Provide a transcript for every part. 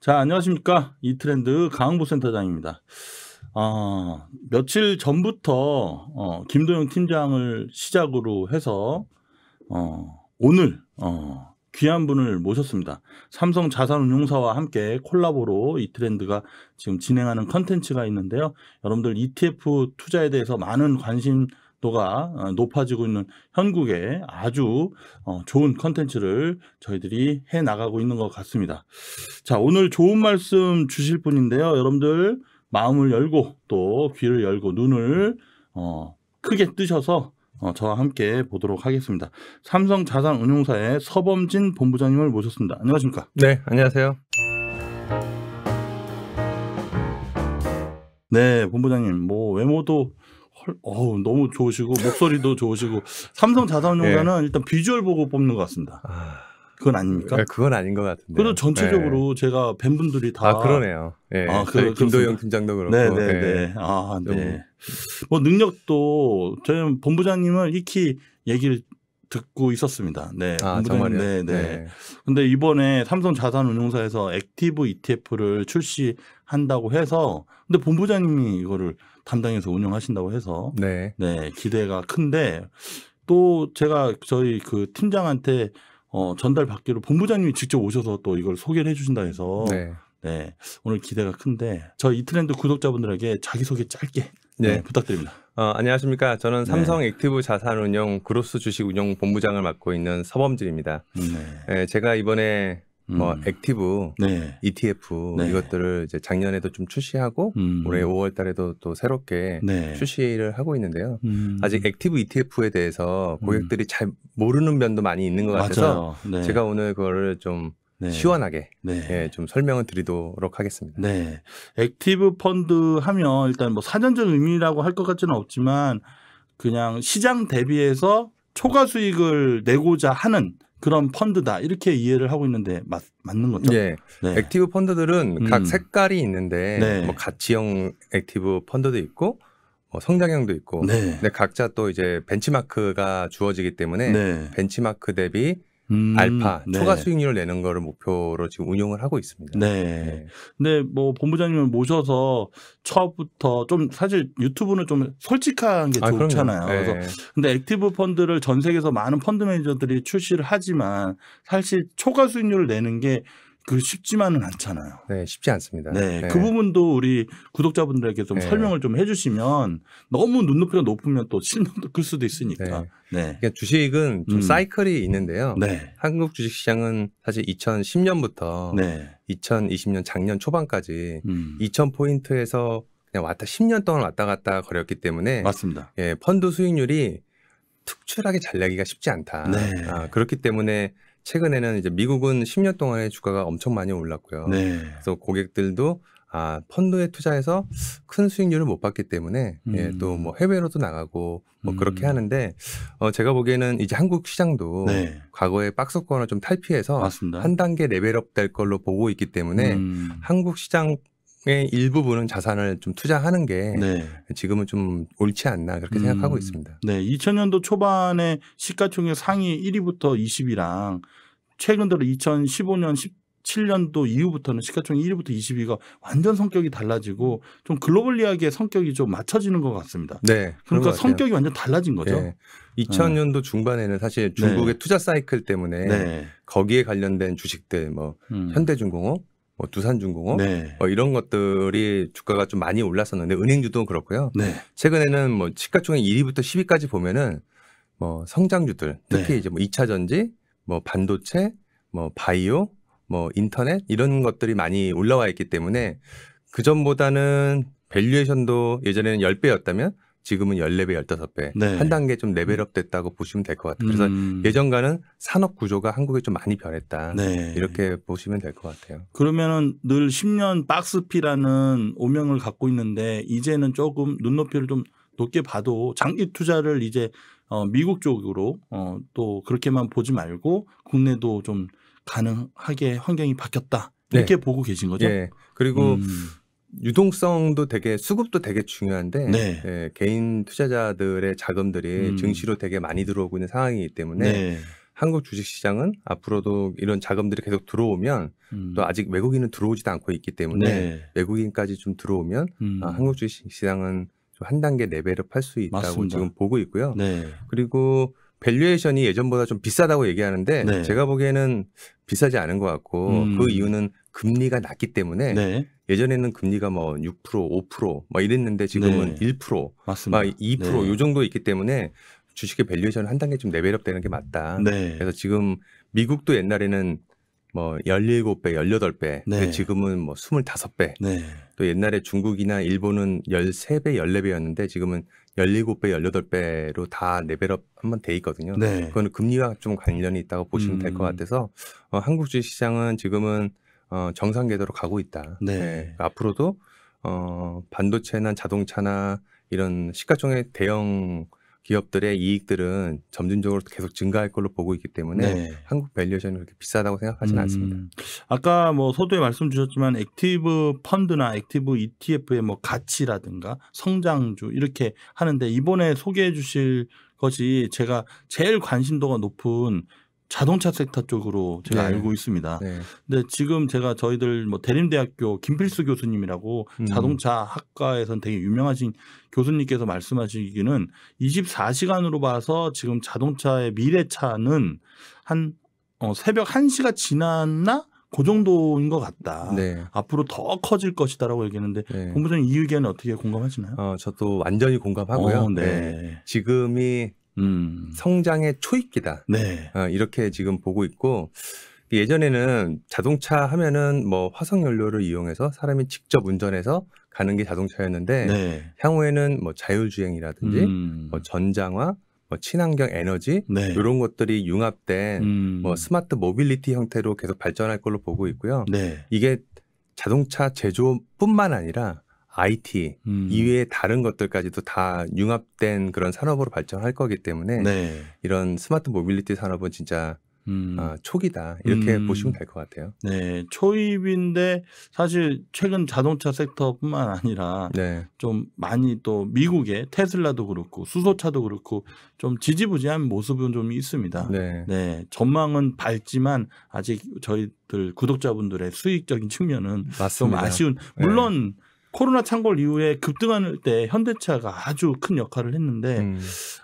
자, 안녕하십니까. 이 트렌드 강보 센터장입니다. 아, 며칠 전부터 어, 김도영 팀장을 시작으로 해서 어, 오늘 어, 귀한 분을 모셨습니다. 삼성 자산운용사와 함께 콜라보로 이 트렌드가 지금 진행하는 컨텐츠가 있는데요. 여러분들 ETF 투자에 대해서 많은 관심 도가 어, 높아지고 있는 현국에 아주 어, 좋은 컨텐츠를 저희들이 해 나가고 있는 것 같습니다. 자, 오늘 좋은 말씀 주실 분인데요. 여러분들 마음을 열고 또 귀를 열고 눈을 어, 크게 뜨셔서 어, 저와 함께 보도록 하겠습니다. 삼성 자산운용사의 서범진 본부장님을 모셨습니다. 안녕하십니까? 네, 안녕하세요. 네, 본부장님, 뭐 외모도 어우, 너무 좋으시고 목소리도 좋으시고 삼성 자산운용자는 예. 일단 비주얼 보고 뽑는 것 같습니다. 아. 그건 아닙니까? 네, 그건 아닌 것 같은데. 그래도 전체적으로 네. 제가 뵌 분들이 다. 아, 그러네요. 네. 아, 그, 김도영 팀장도 그렇고. 네네네. 네, 네. 아, 네. 뭐 능력도 저희 본부장님은 익히 얘기를 듣고 있었습니다. 네. 아, 정말요? 네, 네. 네. 근데 이번에 삼성 자산운용사에서 액티브 ETF를 출시한다고 해서 근데 본부장님이 이거를 담당해서 운영하신다고 해서 네. 네, 기대가 큰데 또 제가 저희 그 팀장한테 어, 전달받기로 본부장님이 직접 오셔서 또 이걸 소개를 해 주신다 해서 네. 네. 오늘 기대가 큰데 저이 트렌드 구독자분들에게 자기소개 짧게 네. 네 부탁드립니다. 어, 안녕하십니까. 저는 네. 삼성 액티브 자산운용 그로스 주식운용 본부장을 맡고 있는 서범진입니다. 네. 예, 제가 이번에 뭐 음. 액티브, 네. ETF 네. 이것들을 이제 작년에도 좀 출시하고 음. 올해 5월달에도 또 새롭게 네. 출시를 하고 있는데요. 음. 아직 액티브 ETF에 대해서 음. 고객들이 잘 모르는 면도 많이 있는 것 같아서 네. 제가 오늘 그거를 좀 네. 시원하게 네. 예, 좀 설명을 드리도록 하겠습니다. 네. 액티브 펀드 하면 일단 뭐 사전적 의미라고 할 것 같지는 없지만 그냥 시장 대비해서 초과 수익을 내고자 하는 그런 펀드다 이렇게 이해를 하고 있는데 맞, 맞는 거죠? 예. 네. 액티브 펀드들은 음. 각 색깔이 있는데 네. 뭐 가치형 액티브 펀드도 있고 뭐 성장형도 있고 네. 근데 각자 또 이제 벤치마크가 주어지기 때문에 네. 벤치마크 대비 음, 알파 네. 초과 수익률을 내는 거를 목표로 지금 운영을 하고 있습니다. 네. 네. 근데 뭐 본부장님을 모셔서 처음부터 좀 사실 유튜브는 좀 솔직한 게 아, 좋잖아요. 네. 그래서 근데 액티브 펀드를 전 세계에서 많은 펀드 매니저들이 출시를 하지만 사실 초과 수익률을 내는 게그 쉽지만은 않잖아요. 네, 쉽지 않습니다. 네, 네. 그 부분도 우리 구독자분들에게 좀 네. 설명을 좀 해주시면 너무 눈높이가 높으면 또 실망도 클 수도 있으니까. 네. 네. 그러니까 주식은 좀 음. 사이클이 있는데요. 네. 한국 주식시장은 사실 2010년부터 2020년 작년 초반까지 음. 2,000 포인트에서 그냥 왔다 10년 동안 왔다 갔다 거렸기 때문에 맞습니다. 예, 펀드 수익률이 특출하게 잘 내기가 쉽지 않다. 네. 아, 그렇기 때문에 최근에는 이제 미국은 10년 동안의 주가가 엄청 많이 올랐고요. 네. 그래서 고객들도 아 펀드에 투자해서 큰 수익률을 못봤기 때문에 예, 음. 예, 또뭐 해외로도 나가고 뭐 음. 그렇게 하는데 어 제가 보기에는 이제 한국 시장도 네. 과거의 박스권을 좀 탈피해서 맞습니다. 한 단계 레벨업 될 걸로 보고 있기 때문에 음. 한국 시장 의 일부분은 자산을 좀 투자하는 게 네. 지금은 좀 옳지 않나 그렇게 음, 생각하고 있습니다. 네, 2000년도 초반에 시가총액 상위 1위부터 20위랑 최근 들어 2015년 1 7년도 이후부터는 시가총액 1위부터 20위가 완전 성격이 달라지고 좀 글로벌리하게 성격이 좀 맞춰지는 것 같습니다. 네. 그러니까 성격이 완전 달라진 거죠. 네. 2000년도 중반에는 사실 중국의 네. 투자 사이클 때문에 네. 거기에 관련된 주식들 뭐 음. 현대중공업, 뭐 두산중공업 네. 뭐 이런 것들이 주가가 좀 많이 올랐었는데 은행주도 그렇고요. 네. 최근에는 뭐 시가총액 1위부터 10위까지 보면은 뭐 성장주들 특히 네. 이제 뭐 2차전지, 뭐 반도체, 뭐 바이오, 뭐 인터넷 이런 것들이 많이 올라와 있기 때문에 그 전보다는 밸류에이션도 예전에는 10배였다면 지금은 14배, 15배 네. 한 단계 좀 레벨업 됐다고 보시면 될 것 같아요. 그래서 음. 예전과는 산업 구조가 한국에 좀 많이 변했다. 네. 이렇게 보시면 될 것 같아요. 그러면은 늘 10년 박스피라는 오명을 갖고 있는데 이제는 조금 눈높이를 좀 높게 봐도 장기 투자를 이제 어 미국 쪽으로 어또 그렇게만 보지 말고 국내도 좀 가능하게 환경이 바뀌었다. 네. 이렇게 네. 보고 계신 거죠? 예. 그리고 음. 유동성도 되게 수급도 되게 중요한데 네. 예, 개인 투자자들의 자금들이 음. 증시로 되게 많이 들어오고 있는 상황이기 때문에 네. 한국 주식시장은 앞으로도 이런 자금들이 계속 들어오면 음. 또 아직 외국인은 들어오지도 않고 있기 때문에 네. 외국인까지 좀 들어오면 음. 아, 한국 주식시장은 한 단계 레벨업 네 할수 있다고 맞습니다. 지금 보고 있고요. 네. 그리고 밸류에이션이 예전보다 좀 비싸다고 얘기하는데 네. 제가 보기에는 비싸지 않은 것 같고 음. 그 이유는 금리가 낮기 때문에 예전에는 금리가 뭐 6%, 5%막 이랬는데 지금은 네. 1%, 맞습니다. 막 2%요 네. 정도 있기 때문에 주식의 밸류에이션 한 단계 좀 레벨업 되는 게 맞다. 네. 그래서 지금 미국도 옛날에는 뭐 17배, 18배, 네. 지금은 뭐 25배. 네. 또 옛날에 중국이나 일본은 13배, 14배였는데 지금은 17배, 18배로 다 레벨업 한번 돼 있거든요. 네. 그거는 금리와 좀 관련이 있다고 보시면 음. 될것 같아서 어, 한국 주식 시장은 지금은 어, 정상 궤도로 가고 있다. 네. 네. 앞으로도 어, 반도체나 자동차나 이런 시가총액 대형 기업들의 이익들은 점진적으로 계속 증가할 걸로 보고 있기 때문에 네. 한국 밸류에이션이 그렇게 비싸다고 생각하지는 음, 않습니다. 아까 뭐 서두에 말씀 주셨지만 액티브 펀드나 액티브 ETF의 뭐 가치라든가 성장주 이렇게 하는데 이번에 소개해 주실 것이 제가 제일 관심도가 높은 자동차 섹터 쪽으로 제가 네. 알고 있습니다. 네. 근데 지금 제가 저희들 뭐 대림대학교 김필수 교수님이라고 음. 자동차 학과에선 되게 유명하신 교수님께서 말씀하시기는 24시간으로 봐서 지금 자동차의 미래차는 한 어, 새벽 1시가 지났나? 그 정도인 것 같다. 네. 앞으로 더 커질 것이다라고 얘기했는데 네. 본부장님 이 의견은 어떻게 공감하시나요? 어, 저도 완전히 공감하고요. 어, 네. 네. 지금이 음. 성장의 초입기다. 네. 어, 이렇게 지금 보고 있고 예전에는 자동차 하면은 뭐 화석 연료를 이용해서 사람이 직접 운전해서 가는 게 자동차였는데 네. 향후에는 뭐 자율주행이라든지 음. 뭐 전장화 뭐 친환경 에너지 네. 이런 것들이 융합된 음. 뭐 스마트 모빌리티 형태로 계속 발전할 걸로 보고 있고요. 네. 이게 자동차 제조뿐만 아니라 IT 음. 이외의 다른 것들까지도 다 융합된 그런 산업으로 발전할 거기 때문에 네. 이런 스마트 모빌리티 산업은 진짜 음. 아, 초기다 이렇게 음. 보시면 될 것 같아요. 네, 초입인데 사실 최근 자동차 섹터뿐만 아니라 네. 좀 많이 또 미국의 테슬라도 그렇고 수소차도 그렇고 좀 지지부진한 모습은 좀 있습니다. 네. 네, 전망은 밝지만 아직 저희들 구독자분들의 수익적인 측면은 맞습니다. 좀 아쉬운 네. 물론. 네. 코로나 창궐 이후에 급등할 때 현대차가 아주 큰 역할을 했는데 음.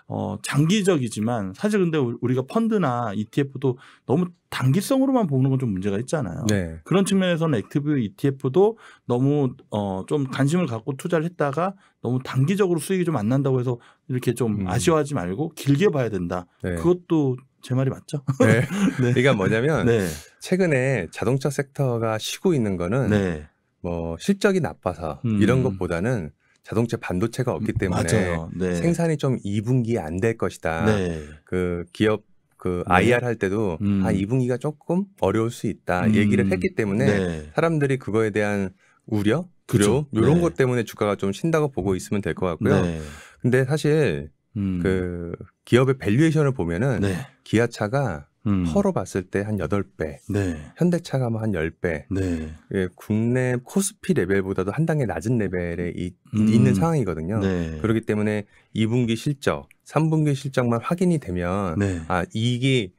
어, 장기적이지만 사실 근데 우리가 펀드나 ETF도 너무 단기성으로만 보는 건 좀 문제가 있잖아요. 네. 그런 측면에서는 액티브 ETF도 너무 어, 좀 관심을 갖고 투자를 했다가 너무 단기적으로 수익이 좀 안 난다고 해서 이렇게 좀 음. 아쉬워하지 말고 길게 봐야 된다. 네. 그것도 제 말이 맞죠? 네. 네. 그러니까 뭐냐면 네. 최근에 자동차 섹터가 쉬고 있는 거는 네. 뭐 실적이 나빠서 음. 이런 것보다는 자동차 반도체가 없기 음, 때문에 네. 생산이 좀2분기안 될 것이다. 네. 그 기업 그 네. IR 할 때도 음. 아 2분기가 조금 어려울 수 있다 음. 얘기를 했기 때문에 네. 사람들이 그거에 대한 우려, 두그죠 이런 네. 것 때문에 주가가 좀 쉰다고 보고 있으면 될 것 같고요. 네. 근데 사실 음. 그 기업의 밸류에이션을 보면은 기아차가 음. 퍼로 봤을 때 한 8배, 네. 현대차가 한 10배, 네. 예, 국내 코스피 레벨보다도 한 단계 낮은 레벨에 이, 음. 있는 상황이거든요. 네. 그렇기 때문에 2분기 실적, 3분기 실적만 확인이 되면 네. 아 이익이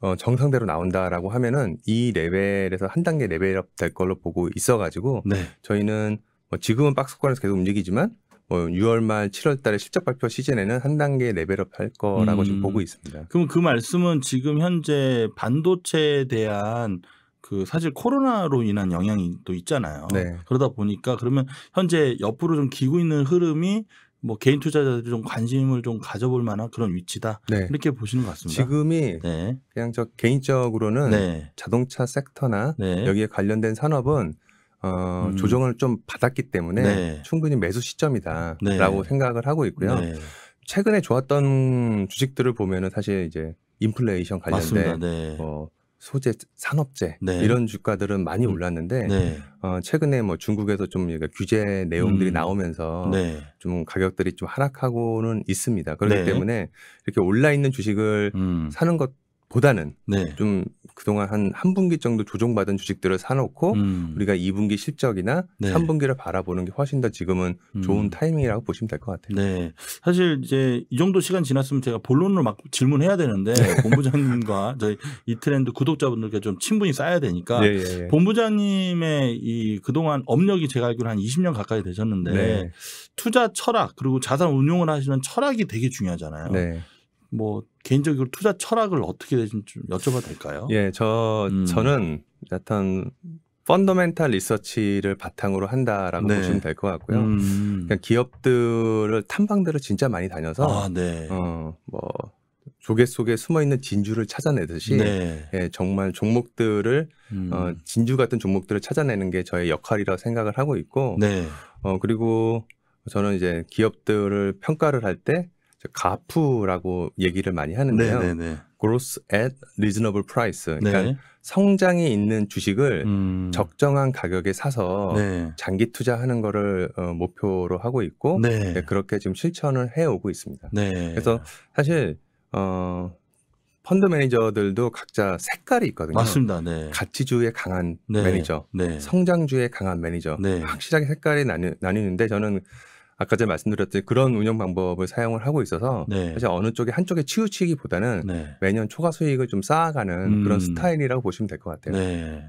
어, 정상대로 나온다라고 하면은 이 레벨에서 한 단계 레벨업 될 걸로 보고 있어가지고 네. 저희는 뭐 지금은 박스권에서 계속 움직이지만 뭐 6월 말 7월 달에 실적 발표 시즌에는 한 단계 레벨업 할 거라고 음. 지금 보고 음. 있습니다. 그럼 그 말씀은 지금 현재 반도체에 대한 그 사실 코로나로 인한 영향이 또 있잖아요. 네. 그러다 보니까 그러면 현재 옆으로 좀 기고 있는 흐름이 뭐 개인 투자자들이 좀 관심을 좀 가져볼 만한 그런 위치다 네. 이렇게 보시는 것 같습니다. 지금이 네. 그냥 저 개인적으로는 네. 자동차 섹터나 네. 여기에 관련된 산업은 어, 음. 조정을 좀 받았기 때문에 네. 충분히 매수 시점이다라고 네. 생각을 하고 있고요. 네. 최근에 좋았던 주식들을 보면은 사실 이제 인플레이션 관련된 어, 소재 산업재 네. 이런 주가들은 많이 음. 올랐는데 네. 어, 최근에 뭐 중국에서 좀 규제 내용들이 음. 나오면서 좀 가격들이 좀 하락하고는 있습니다. 그렇기 때문에 이렇게 올라 있는 주식을 음. 사는 것 보다는 네. 좀 그동안 한 한 분기 정도 조정받은 주식들을 사놓고 음. 우리가 2분기 실적이나 네. 3분기를 바라보는 게 훨씬 더 지금은 음. 좋은 타이밍이라고 보시면 될 것 같아요. 네. 사실 이제 이 정도 시간 지났으면 제가 본론으로 막 질문해야 되는데 네. 본부장님과 저희 이 트렌드 구독자분들께 좀 친분이 쌓여야 되니까 예, 예, 예. 본부장님의 이 그동안 업력이 제가 알기로 한 20년 가까이 되셨는데 네. 투자 철학 그리고 자산 운용을 하시는 철학이 되게 중요하잖아요. 네. 뭐 개인적으로 투자 철학을 어떻게 되는지 여쭤봐도 될까요? 예, 저 음. 저는 약간 펀더멘탈 리서치를 바탕으로 한다라고 네. 보시면 될 것 같고요. 음. 그냥 그러니까 기업들을 탐방들을 진짜 많이 다녀서 아, 네. 어, 뭐 조개 속에 숨어 있는 진주를 찾아내듯이 네. 예, 정말 종목들을 음. 어, 진주 같은 종목들을 찾아내는 게 저의 역할이라 생각을 하고 있고 네. 어, 그리고 저는 이제 기업들을 평가를 할때 가프라고 얘기를 많이 하는데요. 네네네. Growth at reasonable price. 그러니까 네. 성장이 있는 주식을 음. 적정한 가격에 사서 네. 장기 투자하는 거를 어, 목표로 하고 있고 네. 네 그렇게 지금 실천을 해오고 있습니다. 네. 그래서 사실 어, 펀드 매니저들도 각자 색깔이 있거든요. 맞습니다. 네. 가치주의 네. 강한 매니저, 성장주의 강한 매니저. 확실하게 색깔이 나뉘, 는데 저는 아까 제가 말씀드렸듯이 그런 운영 방법을 사용을 하고 있어서 네. 사실 어느 쪽에 한쪽에 치우치기보다는 네. 매년 초과 수익을 좀 쌓아가는 음. 그런 스타일이라고 보시면 될 것 같아요. 네,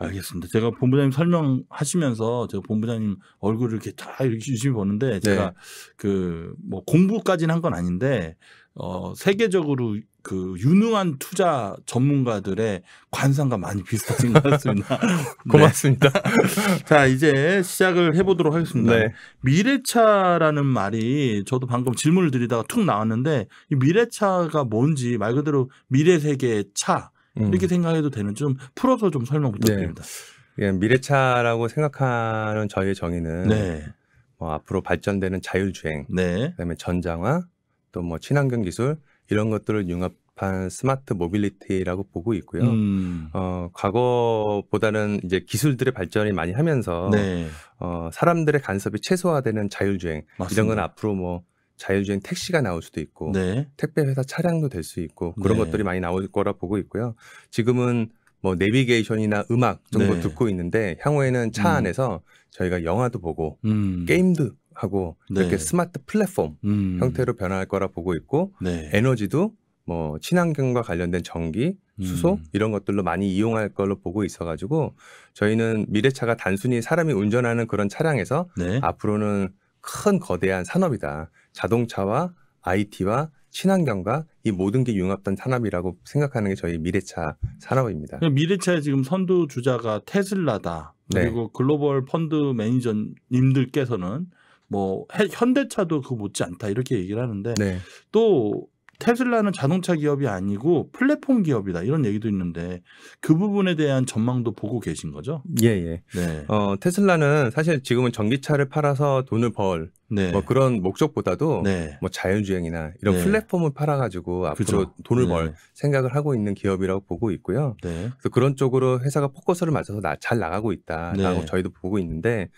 알겠습니다. 제가 본부장님 설명하시면서 제가 본부장님 얼굴을 이렇게 다 유심히 보는데 제가 네. 그뭐 공부까지는 한 건 아닌데 어 세계적으로 그 유능한 투자 전문가들의 관상과 많이 비슷하신 것 같습니다. 네. 고맙습니다. 네. 자 이제 시작을 해보도록 하겠습니다. 네. 미래차라는 말이 저도 방금 질문을 드리다가 툭 나왔는데 이 미래차가 뭔지 말 그대로 미래 세계의 차 음. 이렇게 음. 생각해도 되는 좀 풀어서 좀 설명 부탁드립니다. 네. 예, 미래차라고 생각하는 저희의 정의는 네. 뭐 앞으로 발전되는 자율주행, 네. 그다음에 전장화, 또 뭐 친환경 기술 이런 것들을 융합한 스마트 모빌리티라고 보고 있고요. 음. 어, 과거보다는 이제 기술들의 발전이 많이 하면서 네. 어, 사람들의 간섭이 최소화되는 자율주행 맞습니다. 이런 건 앞으로 뭐 자율주행 택시가 나올 수도 있고 네. 택배 회사 차량도 될 수 있고 그런 네. 것들이 많이 나올 거라 보고 있고요. 지금은 뭐 내비게이션이나 음악 정도 네. 듣고 있는데 향후에는 차 음. 안에서 저희가 영화도 보고 음. 게임도 하고 네. 이렇게 스마트 플랫폼 음. 형태로 변화할 거라 보고 있고 네. 에너지도 뭐 친환경과 관련된 전기, 음. 수소 음. 이런 것들로 많이 이용할 걸로 보고 있어가지고 저희는 미래차가 단순히 사람이 운전하는 그런 차량에서 네. 앞으로는 큰 거대한 산업이다. 자동차와 IT와 친환경과 이 모든 게 융합된 산업이라고 생각하는 게 저희 미래차 산업입니다. 미래차의 지금 선두 주자가 테슬라다. 네. 그리고 네. 글로벌 펀드 매니저님들께서는 뭐 현대차도 그 못지않다 이렇게 얘기를 하는데 네. 또 테슬라는 자동차 기업이 아니고 플랫폼 기업이다 이런 얘기도 있는데 그 부분에 대한 전망도 보고 계신 거죠? 예, 예. 네. 어, 테슬라는 사실 지금은 전기차를 팔아서 돈을 벌 네. 뭐 그런 목적보다도 네. 뭐 자율주행이나 이런 네. 플랫폼을 팔아가지고 앞으로 그죠? 돈을 벌 네. 생각을 하고 있는 기업이라고 보고 있고요. 네. 그래서 그런 쪽으로 회사가 포커스를 맞춰서 나, 잘 나가고 있다라고 네. 저희도 보고 있는데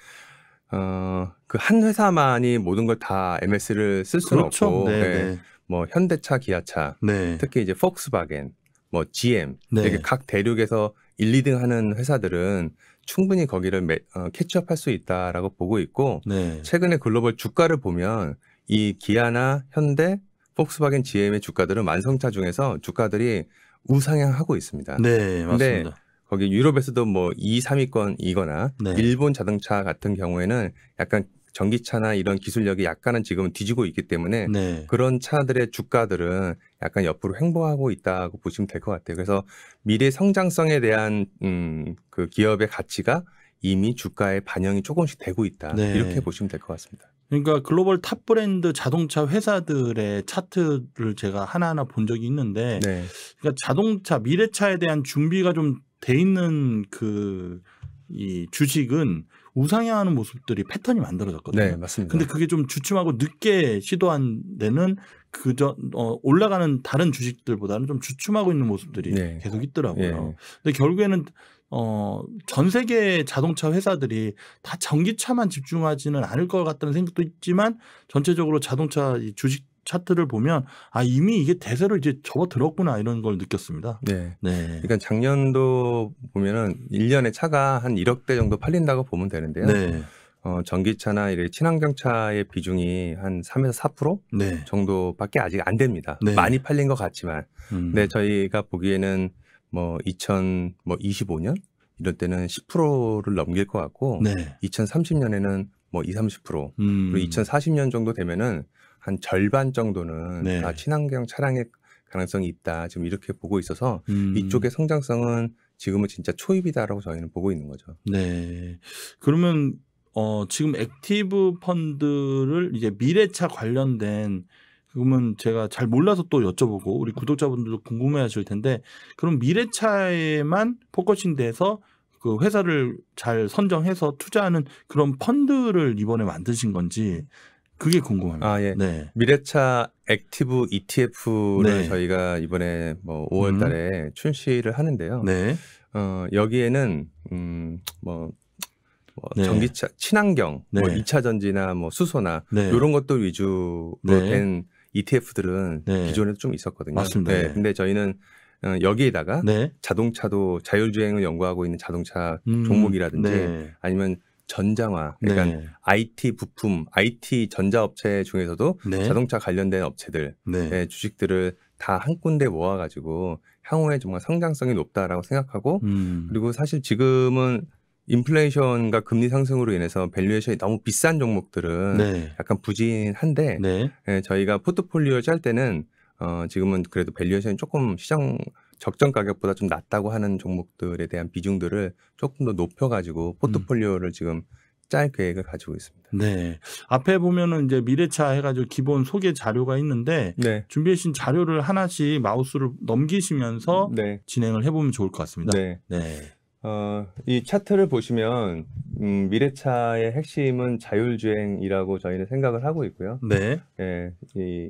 어, 그 한 회사만이 모든 걸 다 MS를 쓸 수는 그렇죠. 없고 네, 예. 네. 뭐 현대차, 기아차, 네. 특히 이제 폭스바겐, 뭐 GM 네. 이렇게 각 대륙에서 1, 2등 하는 회사들은 충분히 거기를 매, 어, 캐치업할 수 있다라고 보고 있고 최근에 글로벌 주가를 보면 이 기아나 현대, 폭스바겐 GM의 주가들은 완성차 중에서 주가들이 우상향하고 있습니다. 네, 맞습니다. 거기 유럽에서도 뭐 2, 3위권이거나 네. 일본 자동차 같은 경우에는 약간 전기차나 이런 기술력이 약간은 지금 뒤지고 있기 때문에 네. 그런 차들의 주가들은 약간 옆으로 횡보하고 있다고 보시면 될 것 같아요. 그래서 미래 성장성에 대한 음, 그 기업의 가치가 이미 주가에 반영이 조금씩 되고 있다. 네. 이렇게 보시면 될 것 같습니다. 그러니까 글로벌 탑 브랜드 자동차 회사들의 차트를 제가 하나하나 본 적이 있는데 네. 그러니까 자동차 미래차에 대한 준비가 좀돼 있는 그이 주식은 우상향하는 모습들이 패턴이 만들어졌거든요. 네, 맞습니다. 근데 그게 좀 주춤하고 늦게 시도한 데는 그저 어, 올라가는 다른 주식들보다는 좀 주춤하고 있는 모습들이 네. 계속 있더라고요. 네. 근데 결국에는 어, 전 세계 자동차 회사들이 다 전기차만 집중하지는 않을 것 같다는 생각도 있지만 전체적으로 자동차 주식 차트를 보면 아 이미 이게 대세를 이제 접어들었구나 이런 걸 느꼈습니다. 네. 네. 그러니까 작년도 보면은 1년에 차가 한 1억대 정도 팔린다고 보면 되는데요. 네. 어, 전기차나 이렇 친환경차의 비중이 한 3에서 4% 네. 정도밖에 아직 안 됩니다. 네. 많이 팔린 것 같지만. 음. 근 저희가 보기에는 뭐 2025년 뭐 이럴 때는 10%를 넘길 것 같고 네. 2030년에는 뭐 2, 30% 음. 그리고 2040년 정도 되면은 한 절반 정도는 네. 아, 친환경 차량의 가능성이 있다. 지금 이렇게 보고 있어서 음. 이쪽의 성장성은 지금은 진짜 초입이다라고 저희는 보고 있는 거죠. 네. 그러면 어, 지금 액티브 펀드를 이제 미래차 관련된 그러면 제가 잘 몰라서 또 여쭤보고 우리 구독자분들도 궁금해하실 텐데 그럼 미래차에만 포커싱 돼서 그 회사를 잘 선정해서 투자하는 그런 펀드를 이번에 만드신 건지 그게 궁금합니다. 아, 예. 네. 미래차 액티브 ETF를 네. 저희가 이번에 뭐 5월 음. 달에 음. 출시를 하는데요. 네. 어, 여기에는 음, 뭐, 뭐 네. 전기차 친환경, 뭐 네. 뭐 2차 전지나 뭐 수소나 네. 이런 것들 위주로 네. 된 ETF들은 네. 기존에 도좀 있었거든요. 맞습니다. 네. 네. 근데 저희는 어, 여기에다가 자동차도 자율주행을 연구하고 있는 자동차 음. 종목이라든지 아니면 전장화, 그러니까 네. IT 부품, IT 전자업체 중에서도 네. 자동차 관련된 업체들의 네. 예, 주식들을 다 한 군데 모아가지고 향후에 정말 성장성이 높다라고 생각하고 음. 그리고 사실 지금은 인플레이션과 금리 상승으로 인해서 밸류에이션이 너무 비싼 종목들은 네. 약간 부진한데 네. 예, 저희가 포트폴리오짤 때는 어, 지금은 그래도 밸류에이션이 조금 시장 적정 가격보다 좀 낮다고 하는 종목들에 대한 비중들을 조금 더 높여가지고 음. 포트폴리오를 음. 지금 짤 계획을 가지고 있습니다. 네. 앞에 보면은 이제 미래차 해가지고 기본 소개 자료가 있는데 네. 준비해주신 자료를 하나씩 마우스를 넘기시면서 네. 진행을 해보면 좋을 것 같습니다. 네. 네. 어, 이 차트를 보시면 음, 미래차의 핵심은 자율주행이라고 저희는 생각을 하고 있고요. 네. 예, 이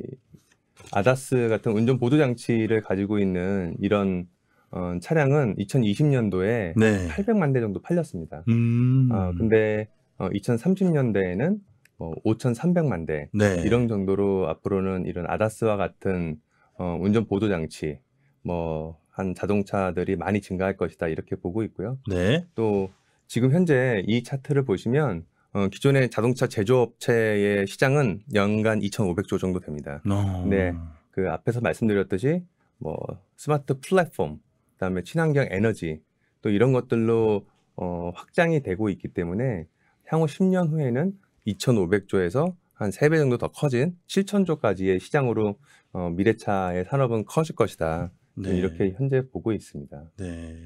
아다스 같은 운전 보조 장치를 가지고 있는 이런 어, 차량은 2020년도에 네. 800만 대 정도 팔렸습니다. 음. 어, 근데 어, 2030년대에는 어, 5,300만 대 네. 이런 정도로 앞으로는 이런 아다스와 같은 어, 운전 보조 장치 뭐 한 자동차들이 많이 증가할 것이다 이렇게 보고 있고요. 네. 또 지금 현재 이 차트를 보시면 어, 기존의 자동차 제조업체의 시장은 연간 2,500조 정도 됩니다. 어. 네, 그 앞에서 말씀드렸듯이 뭐 스마트 플랫폼, 그다음에 친환경 에너지 또 이런 것들로 어, 확장이 되고 있기 때문에 향후 10년 후에는 2,500조에서 한 3배 정도 더 커진 7,000조까지의 시장으로 어, 미래차의 산업은 커질 것이다. 네. 이렇게 현재 보고 있습니다. 네.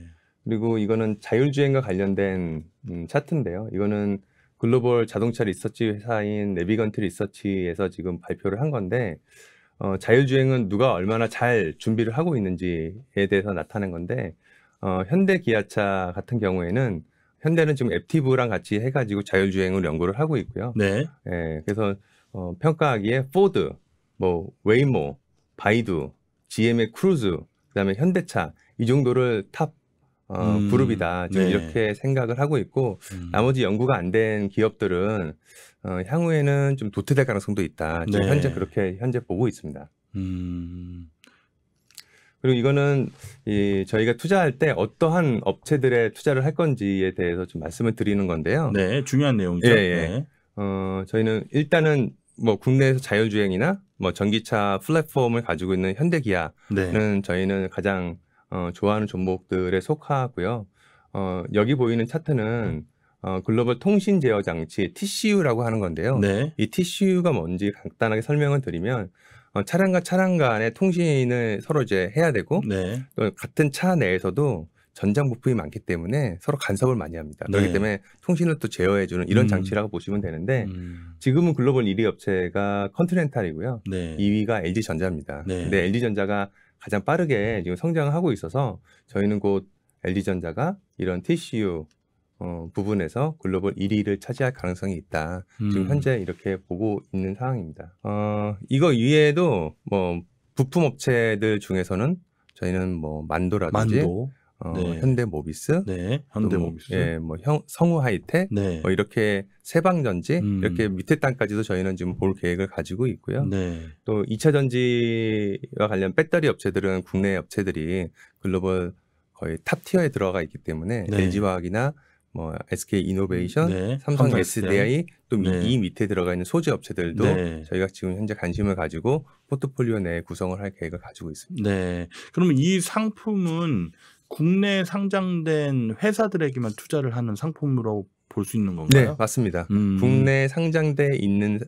그리고 이거는 자율주행과 관련된 음, 차트인데요. 이거는 글로벌 자동차 리서치 회사인 네비건트 리서치에서 지금 발표를 한 건데 어, 자율주행은 누가 얼마나 잘 준비를 하고 있는지에 대해서 나타낸 건데 어, 현대 기아차 같은 경우에는 현대는 지금 앱티브랑 같이 해가지고 자율주행을 연구를 하고 있고요. 네. 예, 그래서 어, 평가하기에 포드, 뭐 웨이모, 바이두, GM의 크루즈, 그다음에 현대차 이 정도를 탑 어, 음, 그룹이다. 네. 이렇게 생각을 하고 있고 음. 나머지 연구가 안 된 기업들은 어, 향후에는 좀 도태될 가능성도 있다. 지금 네. 현재 그렇게 현재 보고 있습니다. 음. 그리고 이거는 이 저희가 투자할 때 어떠한 업체들의 투자를 할 건지에 대해서 좀 말씀을 드리는 건데요. 네, 중요한 내용이죠. 예, 예. 네. 어, 저희는 일단은 뭐 국내에서 자율주행이나 뭐 전기차 플랫폼을 가지고 있는 현대기아는 네. 저희는 가장 어 좋아하는 종목들에 속하고요. 어 여기 보이는 차트는 어 글로벌 통신 제어 장치 TCU라고 하는 건데요. 네. 이 TCU가 뭔지 간단하게 설명을 드리면 어, 차량과 차량 간의 통신을 서로 이제 해야 되고 네. 또 같은 차 내에서도 전장 부품이 많기 때문에 서로 간섭을 많이 합니다. 그렇기 네. 때문에 통신을 또 제어해주는 이런 음. 장치라고 보시면 되는데 음. 지금은 글로벌 1위 업체가 컨티넨탈이고요. 네. 2위가 LG 전자입니다. 네. 근데 LG 전자가 가장 빠르게 지금 성장하고 있어서 저희는 곧 엘리전자가 이런 TCU 어, 부분에서 글로벌 1위를 차지할 가능성이 있다. 음. 지금 현재 이렇게 보고 있는 상황입니다. 어, 이거 이외에도 뭐 부품 업체들 중에서는 저희는 뭐 만도라든지 만도. 어, 네. 현대모비스, 네. 뭐, 현대모비스, 예, 뭐 형, 성우 하이테, 네. 뭐 이렇게 세방전지 음. 이렇게 밑에 땅까지도 저희는 지금 볼 계획을 가지고 있고요. 네. 또 2차 전지와 관련 배터리 업체들은 국내 업체들이 글로벌 거의 탑 티어에 들어가 있기 때문에 네. LG화학이나 뭐 SK 이노베이션, 네. 삼성 SDI 또이 네. 밑에 들어가 있는 소재 업체들도 네. 저희가 지금 현재 관심을 가지고 포트폴리오 내에 구성을 할 계획을 가지고 있습니다. 네. 그러면 이 상품은 국내 상장된 회사들에게만 투자를 하는 상품으로 볼 수 있는 네, 건가요? 네, 맞습니다. 음. 국내 상장돼 있는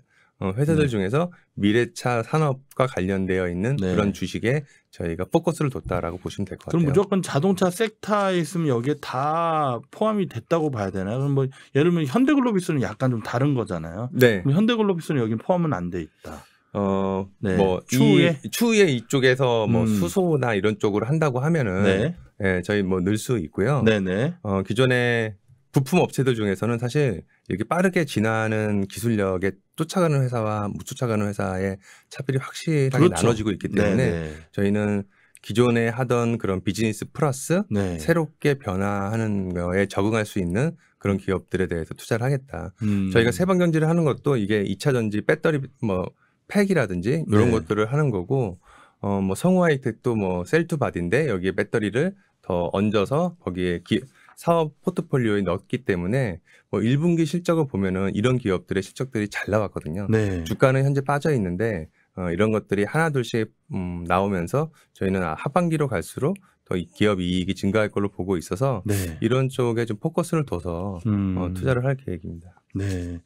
어, 회사들 네. 중에서 미래차 산업과 관련되어 있는 네. 그런 주식에 저희가 포커스를 뒀다라고 보시면 될 것 같아요. 그럼 무조건 자동차 섹터에 있으면 여기에 다 포함이 됐다고 봐야 되나요? 그럼 뭐 예를 들면 현대글로비스는 약간 좀 다른 거잖아요. 네. 현대글로비스는 여기 포함은 안 돼 있다. 어, 네. 뭐 추후에 이, 추후에 이쪽에서 뭐 음. 수소나 이런 쪽으로 한다고 하면은 네. 네, 저희 뭐 늘 수 있고요. 네네. 어, 기존에 부품 업체들 중에서는 사실 이렇게 빠르게 진화하는 기술력에 쫓아가는 회사와 못 쫓아가는 회사의 차별이 확실하게 그렇죠. 나눠지고 있기 때문에 네네. 저희는 기존에 하던 그런 비즈니스 플러스 네. 새롭게 변화하는 거에 적응할 수 있는 그런 기업들에 대해서 투자를 하겠다. 음. 저희가 세방 전지를 하는 것도 이게 2차 전지 배터리 뭐 팩이라든지 이런 네. 것들을 하는 거고 어뭐 성우아이텍도 뭐, 뭐 셀투 바디인데 여기에 배터리를 더 얹어서 거기에 기, 사업 포트폴리오에 넣었기 때문에 뭐 1분기 실적을 보면은 이런 기업들의 실적들이 잘 나왔거든요. 네. 주가는 현재 빠져 있는데 어, 이런 것들이 하나둘씩 음, 나오면서 저희는 아, 하반기로 갈수록 더이 기업 이익이 증가할 걸로 보고 있어서 네. 이런 쪽에 좀 포커스를 둬서 어, 음. 어, 투자를 할 계획입니다. 네.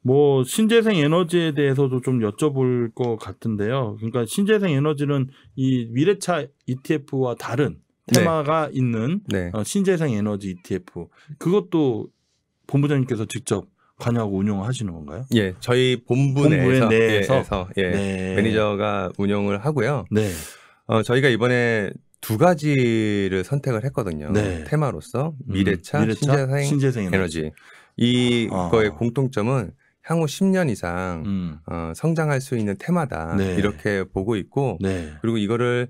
뭐 신재생 에너지에 대해서도 좀 여쭤볼 것 같은데요. 그러니까 신재생 에너지는 이 미래차 ETF와 다른 네. 테마가 네. 있는 어, 신재생 에너지 ETF 그것도 본부장님께서 직접 관여하고 운영하시는 건가요? 예, 저희 본부 예, 내에서, 내 예, 네. 매니저가 운영을 하고요. 네. 어, 저희가 이번에 두 가지를 선택을 했거든요. 네. 테마로서 음, 미래차, 음, 미래차? 신재생, 신재생, 에너지. 이거의 아. 공통점은 향후 10년 이상 음. 어, 성장할 수 있는 테마다 네. 이렇게 보고 있고 네. 그리고 이거를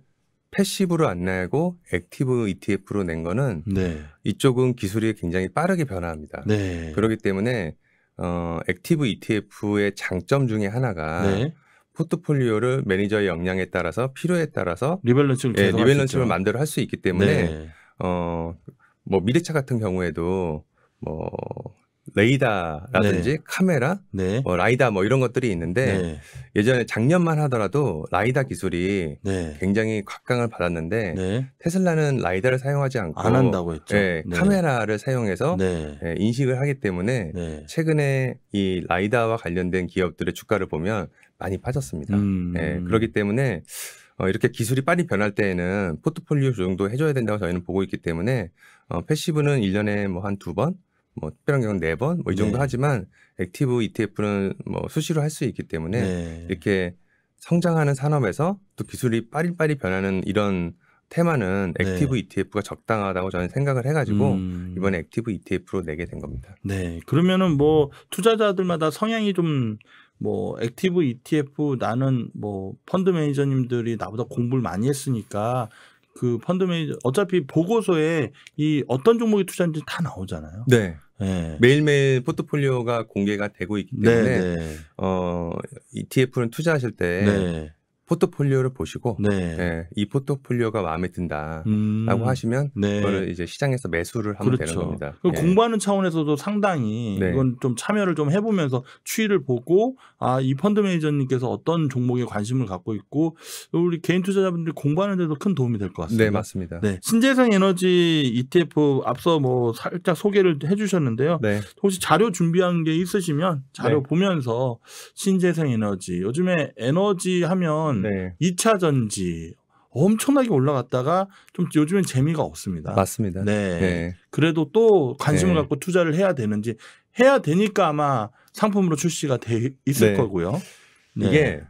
패시브로 안 내고 액티브 ETF로 낸 거는 네. 이쪽은 기술이 굉장히 빠르게 변화합니다. 네. 그렇기 때문에 어, 액티브 ETF의 장점 중에 하나가 네. 포트폴리오를 매니저의 역량에 따라서 필요에 따라서 리밸런싱을 예, 리밸런싱을 만들어 할 수 있기 때문에 네. 어, 뭐 미래차 같은 경우에도 뭐 레이다라든지 네. 카메라, 네. 뭐 라이다 뭐 이런 것들이 있는데 네. 예전에 작년만 하더라도 라이다 기술이 네. 굉장히 각광을 받았는데 네. 테슬라는 라이다를 사용하지 않고 안 한다고 했죠. 예, 네. 카메라를 사용해서 예, 인식을 하기 때문에 최근에 이 라이다와 관련된 기업들의 주가를 보면 많이 빠졌습니다. 음... 예, 그렇기 때문에 어, 이렇게 기술이 빨리 변할 때에는 포트폴리오 조정도 해줘야 된다고 저희는 보고 있기 때문에 어, 패시브는 1년에 뭐 한 두 번, 뭐 특별한 경우는 네 번, 뭐 이 정도 네. 하지만 액티브 ETF는 뭐 수시로 할 수 있기 때문에 네. 이렇게 성장하는 산업에서 또 기술이 빠릿빠릿 변하는 이런 테마는 네. 액티브 네. E ETF가 적당하다고 저는 생각을 해가지고 음. 이번에 액티브 ETF로 내게 된 겁니다. 네, 그러면은 뭐 투자자들마다 성향이 좀 뭐 액티브 ETF 나는 뭐 펀드 매니저님들이 나보다 공부를 많이 했으니까 그 펀드 매니저 어차피 보고서에 이 어떤 종목에 투자인지 다 나오잖아요. 네. 네. 매일매일 포트폴리오가 공개가 되고 있기 네, 때문에 네, 네. 어 ETF는 투자하실 때 네. 포트폴리오를 보시고 네. 네, 이 포트폴리오가 마음에 든다라고 음. 하시면 네. 그거를 이제 시장에서 매수를 하면 그렇죠. 되는 겁니다. 그 예. 공부하는 차원에서도 상당히 네. 이건 좀 참여를 좀 해보면서 추이를 보고 아 이 펀드 매니저님께서 어떤 종목에 관심을 갖고 있고 우리 개인 투자자분들이 공부하는데도 큰 도움이 될 것 같습니다. 네 맞습니다. 네. 신재생 에너지 ETF 앞서 뭐 살짝 소개를 해주셨는데요. 네. 혹시 자료 준비한 게 있으시면 자료 보면서 신재생 에너지 요즘에 에너지 하면 보면 네. 2차 전지 엄청나게 올라갔다가 좀 요즘엔 재미가 없습니다. 맞습니다. 네. 네. 그래도 또 관심을 네. 갖고 투자를 해야 되는지 해야 되니까 아마 상품으로 출시가 돼 있을 네. 거고요. 네. 이게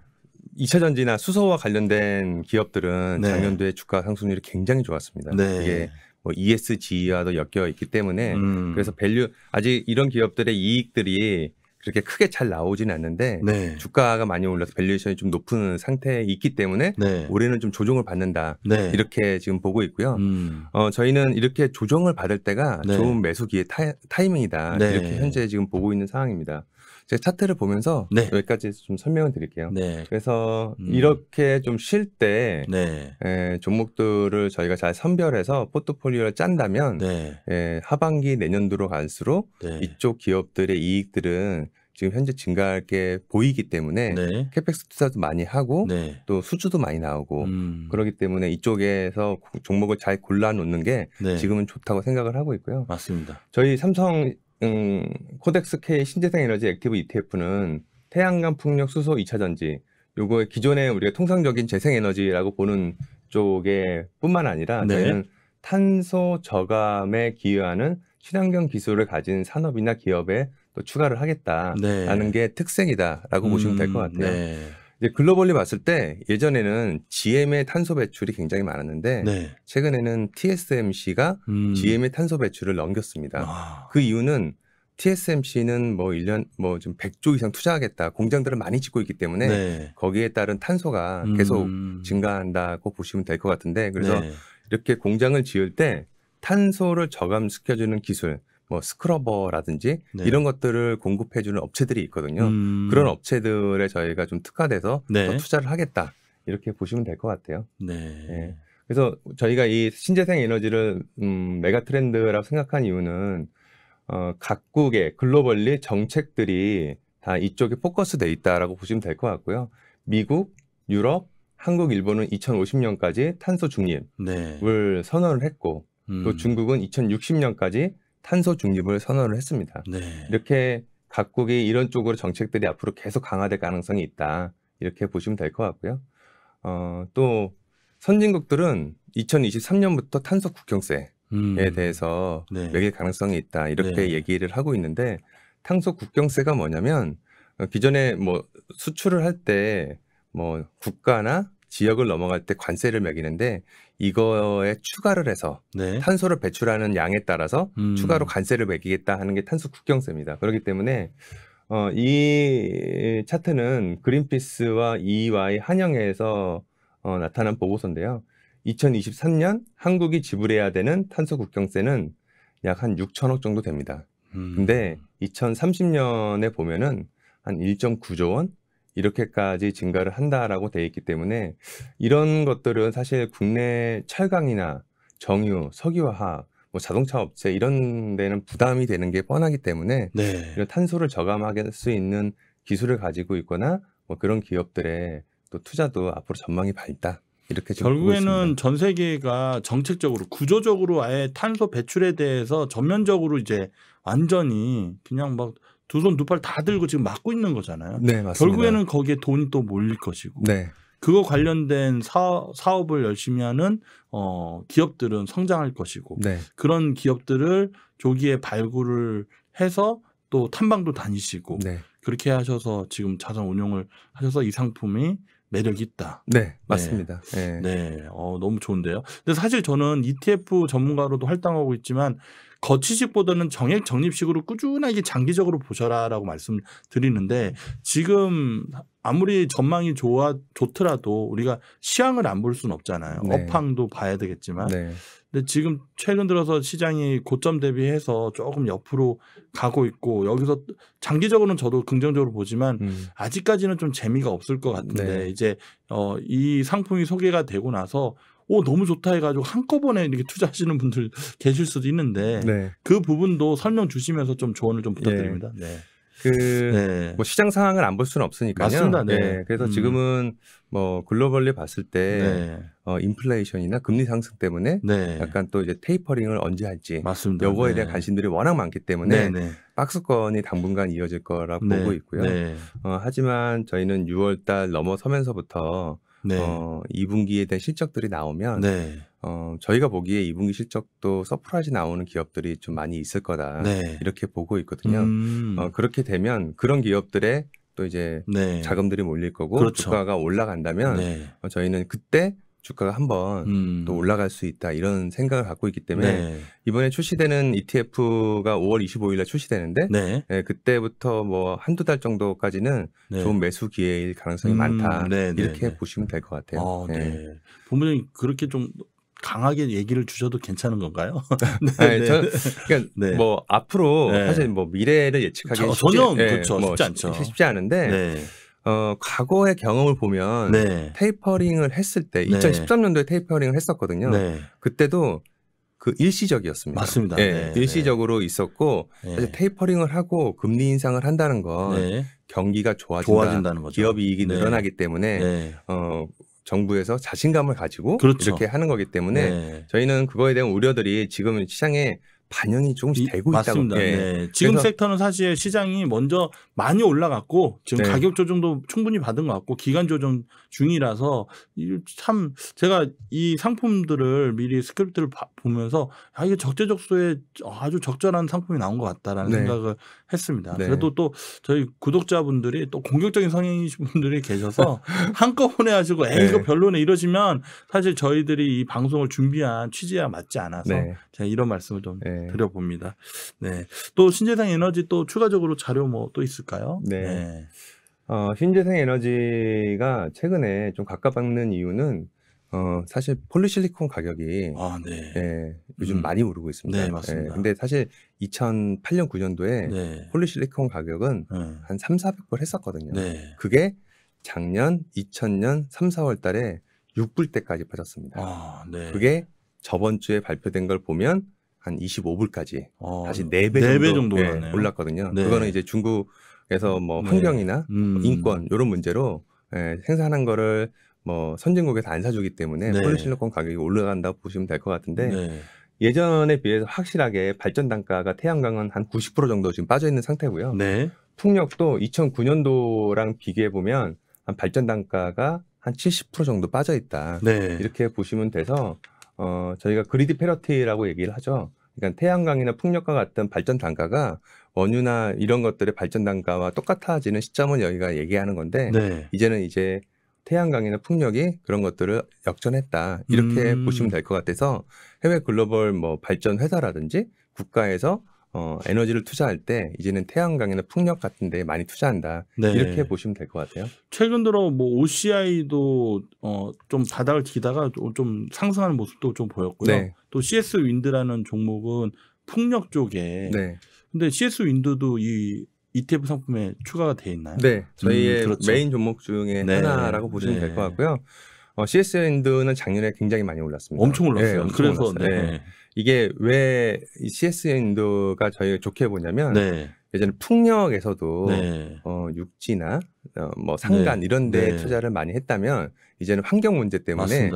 2차 전지나 수소와 관련된 기업들은 네. 작년도에 주가 상승률이 굉장히 좋았습니다. 이게 뭐 ESG와도 엮여 있기 때문에 음. 그래서 밸류 아직 이런 기업들의 이익들이 그렇게 크게 잘 나오지는 않는데 네. 주가가 많이 올라서 밸류에이션이 좀 높은 상태에 있기 때문에 네. 올해는 좀 조정을 받는다 네. 이렇게 지금 보고 있고요. 음. 어, 저희는 이렇게 조정을 받을 때가 네. 좋은 매수 기회 타, 타이밍이다 네. 이렇게 현재 지금 보고 있는 상황입니다. 제 차트를 보면서 네. 여기까지 좀 설명을 드릴게요. 네. 그래서 음. 이렇게 좀 쉴때 네. 예, 종목들을 저희가 잘 선별해서 포트폴리오를 짠다면 네. 예, 하반기 내년도로 갈수록 네. 이쪽 기업들의 이익들은 지금 현재 증가할 게 보이기 때문에 네. 캐펙스 투자도 많이 하고 네. 또 수주도 많이 나오고 음. 그러기 때문에 이쪽에서 종목을 잘 골라 놓는 게 네. 지금은 좋다고 생각을 하고 있고요. 맞습니다. 저희 삼성 음, 코덱스 K 신재생 에너지 액티브 ETF는 태양광 풍력 수소 2차 전지 요거의 기존에 우리가 통상적인 재생 에너지라고 보는 쪽에 뿐만 아니라 네. 저희는 탄소 저감에 기여하는 친환경 기술을 가진 산업이나 기업에 또 추가를 하겠다라는 네. 게 특색이다라고 음, 보시면 될 것 같아요. 네. 이제 글로벌리 봤을 때 예전에는 GM의 탄소 배출이 굉장히 많았는데 네. 최근에는 TSMC가 음. GM의 탄소 배출을 넘겼습니다. 아. 그 이유는 TSMC는 뭐 1년 뭐좀 100조 이상 투자하겠다. 공장들을 많이 짓고 있기 때문에 네. 거기에 따른 탄소가 계속 음. 증가한다고 보시면 될 것 같은데 그래서 네. 이렇게 공장을 지을 때 탄소를 저감시켜주는 기술, 뭐 스크러버라든지 네. 이런 것들을 공급해주는 업체들이 있거든요. 음... 그런 업체들에 저희가 좀 특화돼서 네. 더 투자를 하겠다 이렇게 보시면 될 것 같아요. 네. 네. 그래서 저희가 이 신재생 에너지를 음, 메가 트렌드라고 생각한 이유는 어, 각국의 글로벌리 정책들이 다 이쪽에 포커스돼 있다라고 보시면 될 것 같고요. 미국, 유럽, 한국, 일본은 2050년까지 탄소 중립을 네. 선언을 했고 음. 또 중국은 2060년까지 탄소 중립을 선언을 했습니다. 네. 이렇게 각국이 이런 쪽으로 정책들이 앞으로 계속 강화될 가능성이 있다. 이렇게 보시면 될 것 같고요. 어, 또 선진국들은 2023년부터 탄소 국경세에 음. 대해서 네. 매길 가능성이 있다. 이렇게 네. 얘기를 하고 있는데 탄소 국경세가 뭐냐면 어, 기존에 뭐 수출을 할 때 뭐 국가나 지역을 넘어갈 때 관세를 매기는데 이거에 추가를 해서 네. 탄소를 배출하는 양에 따라서 음. 추가로 관세를 매기겠다 하는 게 탄소 국경세입니다. 그렇기 때문에 어, 이 차트는 그린피스와 EY 한영에서 어, 나타난 보고서인데요. 2023년 한국이 지불해야 되는 탄소 국경세는 약 한 6천억 정도 됩니다. 음. 근데 2030년에 보면은 한 1.9조 원 이렇게까지 증가를 한다라고 돼 있기 때문에 이런 것들은 사실 국내 철강이나 정유, 석유화학, 뭐 자동차 업체 이런 데는 부담이 되는 게 뻔하기 때문에 네. 이런 탄소를 저감할 수 있는 기술을 가지고 있거나 뭐 그런 기업들의 또 투자도 앞으로 전망이 밝다. 이렇게 결국에는 전 세계가 정책적으로 구조적으로 아예 탄소 배출에 대해서 전면적으로 이제 완전히 그냥 막 두손두팔다 들고 지금 막고 있는 거잖아요. 네, 맞습니다. 결국에는 거기에 돈이 또 몰릴 것이고. 네. 그거 관련된 사업, 을 열심히 하는 어 기업들은 성장할 것이고 네. 그런 기업들을 조기에 발굴을 해서 또 탐방도 다니시고 네. 그렇게 하셔서 지금 자산 운용을 하셔서 이 상품이 매력 있다. 네, 네. 맞습니다. 네. 네. 어, 너무 좋은데요. 근데 사실 저는 ETF 전문가로도 활동하고 있지만 거치식보다는 정액 적립식으로 꾸준하게 장기적으로 보셔라라고 말씀드리는데 지금 아무리 전망이 좋아 좋더라도 우리가 시황을 안 볼 수는 없잖아요. 네. 업황도 봐야 되겠지만 네. 근데 지금 최근 들어서 시장이 고점 대비해서 조금 옆으로 가고 있고 여기서 장기적으로는 저도 긍정적으로 보지만 음. 아직까지는 좀 재미가 없을 것 같은데 네. 이제 어, 이 상품이 소개가 되고 나서 오 너무 좋다 해가지고 한꺼번에 이렇게 투자하시는 분들 계실 수도 있는데 네. 그 부분도 설명 주시면서 좀 조언을 좀 네. 부탁드립니다. 네. 그뭐 네. 시장 상황을 안 볼 수는 없으니까요. 맞습니다. 네. 네. 그래서 음. 지금은 뭐 글로벌리 봤을 때 네. 어, 인플레이션이나 금리 상승 때문에 네. 약간 또 이제 테이퍼링을 언제 할지 맞습니다. 여거에 네. 대한 관심들이 워낙 많기 때문에 네, 박스권이 당분간 이어질 거라고 보고 있고요. 어, 하지만 저희는 6월달 넘어서면서부터 네. 어, 2분기에 대한 실적들이 나오면 네. 어, 저희가 보기에 2분기 실적도 서프라이즈 나오는 기업들이 좀 많이 있을 거다 네. 이렇게 보고 있거든요. 음. 어, 그렇게 되면 그런 기업들의 또 이제 네. 자금들이 몰릴 거고 그렇죠. 주가가 올라간다면 네. 어, 저희는 그때 주가가 한번 음. 또 올라갈 수 있다 이런 생각을 갖고 있기 때문에 네. 이번에 출시되는 ETF가 5월 25일에 출시되는데 네. 예, 그때부터 뭐 한두 달 정도까지는 네. 좋은 매수 기회일 가능성이 음. 많다 네, 네, 이렇게 네. 보시면 될 것 같아요. 아, 네. 본부장님 그렇게 좀 강하게 얘기를 주셔도 괜찮은 건가요? 네, 네. 저는 그러니까 네. 뭐 앞으로 네. 사실 뭐 미래를 예측하기 는 전혀 쉽지, 그렇죠. 예, 뭐 쉽지 않죠. 쉽지 않은데 어, 과거의 경험을 보면 네. 테이퍼링을 했을 때 2013년도에 테이퍼링을 했었거든요. 네. 그때도 그 일시적이었습니다. 맞습니다. 예, 네, 일시적으로 있었고 사실 테이퍼링을 하고 금리 인상을 한다는 건 경기가 좋아진다, 좋아진다는 거죠. 기업 이익이 늘어나기 때문에 어, 정부에서 자신감을 가지고 그렇죠. 이렇게 하는 거기 때문에 저희는 그거에 대한 우려들이 지금 시장에 반영이 조금씩 되고 맞습니다. 있다고. 예. 네. 지금 섹터는 사실 시장이 먼저 많이 올라갔고 지금 네. 가격 조정도 충분히 받은 것 같고 기간 조정 중이라서 참 제가 이 상품들을 미리 스크립트를 바, 보면서 아 이게 적재적소에 아주 적절한 상품이 나온 것 같다라는 네. 생각을 했습니다. 네. 그래도 또 저희 구독자분들이 또 공격적인 성향이신 분들이 계셔서 한꺼번에 하시고 에이 이거 네. 별로네 이러시면 사실 저희들이 이 방송을 준비한 취지와 맞지 않아서 네. 제가 이런 말씀을 좀 네. 드려봅니다. 네. 또 신재생 에너지 또 추가적으로 자료 뭐 또 있을까요? 네. 어, 신재생 에너지가 최근에 좀 각광받는 이유는 어 사실 폴리실리콘 가격이 아 네. 예 요즘 음. 많이 오르고 있습니다. 네, 예. 맞습니다. 근데 사실 2008년 9년도에 네. 폴리실리콘 가격은 음. 한 3, 400불 했었거든요. 네. 그게 작년 2000년 3, 4월 달에 6불대까지 빠졌습니다. 아, 네. 그게 저번 주에 발표된 걸 보면 한 25불까지 아, 다시 네배 네배 정도 정도 예, 올랐거든요 네. 그거는 이제 중국에서 뭐 네. 환경이나 음. 인권 이런 문제로 예, 생산한 거를 뭐 선진국에서 안 사주기 때문에 네. 폴리실리콘 가격이 올라간다고 보시면 될 것 같은데 네. 예전에 비해서 확실하게 발전 단가가 태양광은 한 90% 정도 지금 빠져 있는 상태고요. 네. 풍력도 2009년도랑 비교해 보면 한 발전 단가가 한 70% 정도 빠져 있다. 네. 이렇게 보시면 돼서 어 저희가 그리드 패러티라고 얘기를 하죠. 그러니까 태양광이나 풍력과 같은 발전 단가가 원유나 이런 것들의 발전 단가와 똑같아지는 시점은 여기가 얘기하는 건데 네. 이제는 이제 태양광이나 풍력이 그런 것들을 역전했다 이렇게 음. 보시면 될 것 같아서 해외 글로벌 뭐 발전 회사라든지 국가에서 어, 에너지를 투자할 때 이제는 태양광이나 풍력 같은 데 많이 투자한다. 네. 이렇게 보시면 될 것 같아요. 최근 들어 뭐 OCI도 어, 좀 바닥을 기다가 좀 상승하는 모습도 좀 보였고요. 네. 또 CS 윈드라는 종목은 풍력 쪽에 네. 근데 CS 윈드도 이 ETF 상품에 추가가 돼 있나요? 네, 음, 저희의 음, 그렇죠. 메인 종목 중에 네. 하나라고 보시면 네. 될것 같고요. 어, c s 엔드는 작년에 굉장히 많이 올랐습니다. 엄청 올랐어요. 네, 엄청 그래서 올랐어요. 네. 네. 이게 왜 CSN드가 저희가 좋게 보냐면 네. 예전에 풍력에서도 어, 육지나 어, 뭐 상간 이런 데 투자를 많이 했다면 이제는 환경 문제 때문에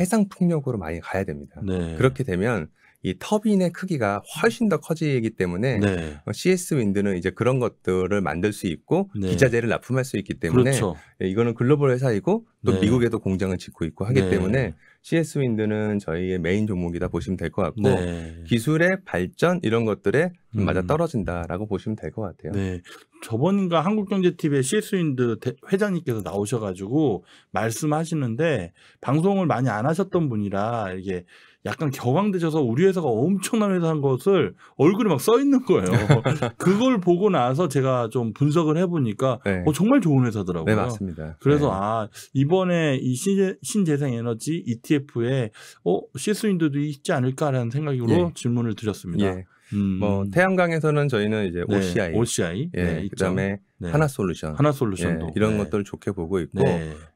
해상 풍력으로 많이 가야 됩니다. 그렇게 되면 이 터빈의 크기가 훨씬 더 커지기 때문에 네. 어, CS 윈드는 이제 그런 것들을 만들 수 있고 네. 기자재를 납품할 수 있기 때문에 그렇죠. 예, 이거는 글로벌 회사이고 또 네. 미국에도 공장을 짓고 있고 하기 네. 때문에 CS 윈드는 저희의 메인 종목이다 보시면 될 것 같고 네. 기술의 발전 이런 것들에 음. 맞아 떨어진다라고 보시면 될 것 같아요. 네. 저번인가 한국경제TV에 CS 윈드 회장님께서 나오셔가지고 말씀하시는데 방송을 많이 안 하셨던 분이라 이게 약간 격앙되셔서 우리 회사가 엄청난 회사인 것을 얼굴에 막 써 있는 거예요. 그걸 보고 나서 제가 좀 분석을 해보니까 네. 어, 정말 좋은 회사더라고요. 네, 맞습니다. 그래서 네. 아 이번에 이 신재, 신재생 에너지 ETF에 어, 실수인도도 있지 않을까라는 생각으로 예. 질문을 드렸습니다. 예. 음. 뭐 태양광에서는 저희는 이제 네, OCI, OCI, 예, 네, 그다음에 네. 하나솔루션, 하나솔루션도 예, 이런 것들 좋게 보고 있고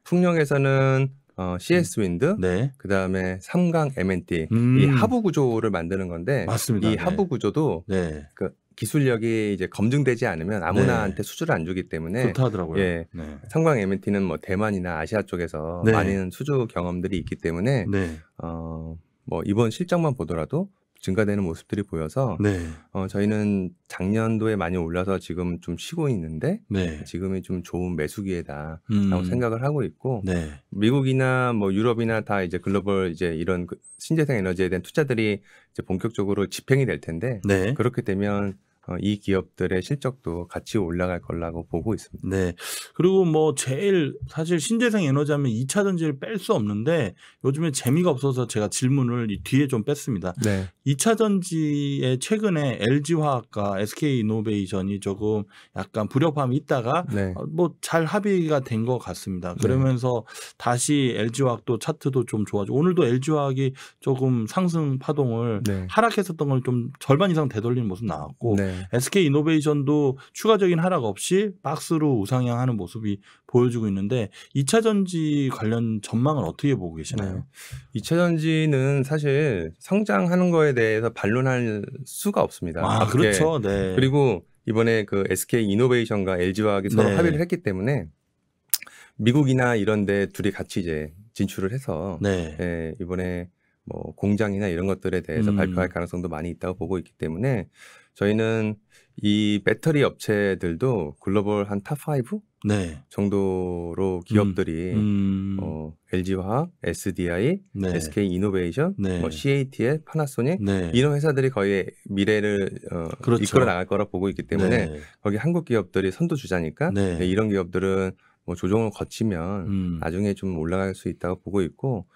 풍력에서는 어, 음. CS 윈드, 네. 그 다음에 삼강 MNT 음. 이 하부 구조를 만드는 건데 맞습니다. 이 네. 하부 구조도 네. 그 기술력이 이제 검증되지 않으면 아무나한테 네. 수주를 안 주기 때문에 그렇더라고요 예, 네. 삼광 MNT는 뭐 대만이나 아시아 쪽에서 네. 많은 수주 경험들이 있기 때문에 네. 어, 뭐 이번 실적만 보더라도 증가되는 모습들이 보여서 네. 어, 저희는 작년도에 많이 올라서 지금 좀 쉬고 있는데 네. 지금이 좀 좋은 매수기에다라고 음. 생각을 하고 있고 네. 미국이나 뭐 유럽이나 다 이제 글로벌 이제 이런 그 신재생 에너지에 대한 투자들이 이제 본격적으로 집행이 될 텐데 네. 그렇게 되면 어, 이 기업들의 실적도 같이 올라갈 거라고 보고 있습니다. 네. 그리고 뭐 제일 사실 신재생 에너지 하면 2차 전지를 뺄 수 없는데 요즘에 재미가 없어서 제가 질문을 이 뒤에 좀 뺐습니다. 네. 2차 전지에 최근에 LG화학과 SK이노베이션이 조금 약간 불협화음이 있다가 네. 어, 뭐잘 합의가 된 것 같습니다. 네. 그러면서 네. 다시 LG화학도 차트도 좀 좋아지고 오늘도 LG화학이 조금 상승 파동을 네. 하락했었던 걸 좀 절반 이상 되돌리는 모습 나왔고 네. 네. SK 이노베이션도 추가적인 하락 없이 박스로 우상향하는 모습이 보여주고 있는데 2차 전지 관련 전망을 어떻게 보고 계시나요? 네. 2차 전지는 사실 성장하는 거에 대해서 반론할 수가 없습니다. 아, 그렇죠. 네. 그리고 이번에 그 SK 이노베이션과 LG화학이 서로 네. 합의를 했기 때문에 미국이나 이런 데 둘이 같이 이제 진출을 해서 네. 예, 이번에 뭐 공장이나 이런 것들에 대해서 음. 발표할 가능성도 많이 있다고 보고 있기 때문에 저희는 이 배터리 업체들도 글로벌 한 탑5 네. 정도로 기업들이 음. 음. 어, LG화학, SDI, 네. SK이노베이션, 네. 뭐 CATL, 파나소닉 네. 이런 회사들이 거의 미래를 어, 그렇죠. 이끌어 나갈 거라 보고 있기 때문에 네. 거기 한국 기업들이 선두주자니까 네. 네. 이런 기업들은 뭐 조정을 거치면 음. 나중에 좀 올라갈 수 있다고 보고 있고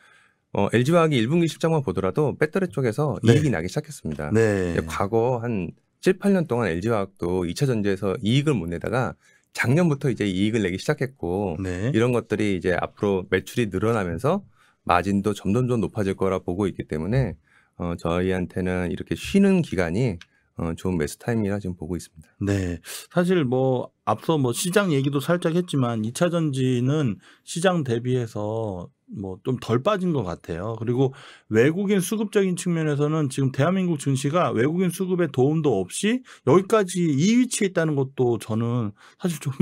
어, LG화학이 1분기 실적만 보더라도 배터리 쪽에서 네. 이익이 나기 시작했습니다. 네. 과거 한 7, 8년 동안 LG화학도 2차 전지에서 이익을 못 내다가 작년부터 이제 이익을 내기 시작했고 네. 이런 것들이 이제 앞으로 매출이 늘어나면서 마진도 점점점 높아질 거라 보고 있기 때문에 어, 저희한테는 이렇게 쉬는 기간이 어, 좋은 매수 타임이라 지금 보고 있습니다. 네. 사실 뭐 앞서 뭐 시장 얘기도 살짝 했지만 2차 전지는 시장 대비해서 뭐 좀 덜 빠진 것 같아요. 그리고 외국인 수급적인 측면에서는 지금 대한민국 증시가 외국인 수급에 도움도 없이 여기까지 이 위치에 있다는 것도 저는 사실 좀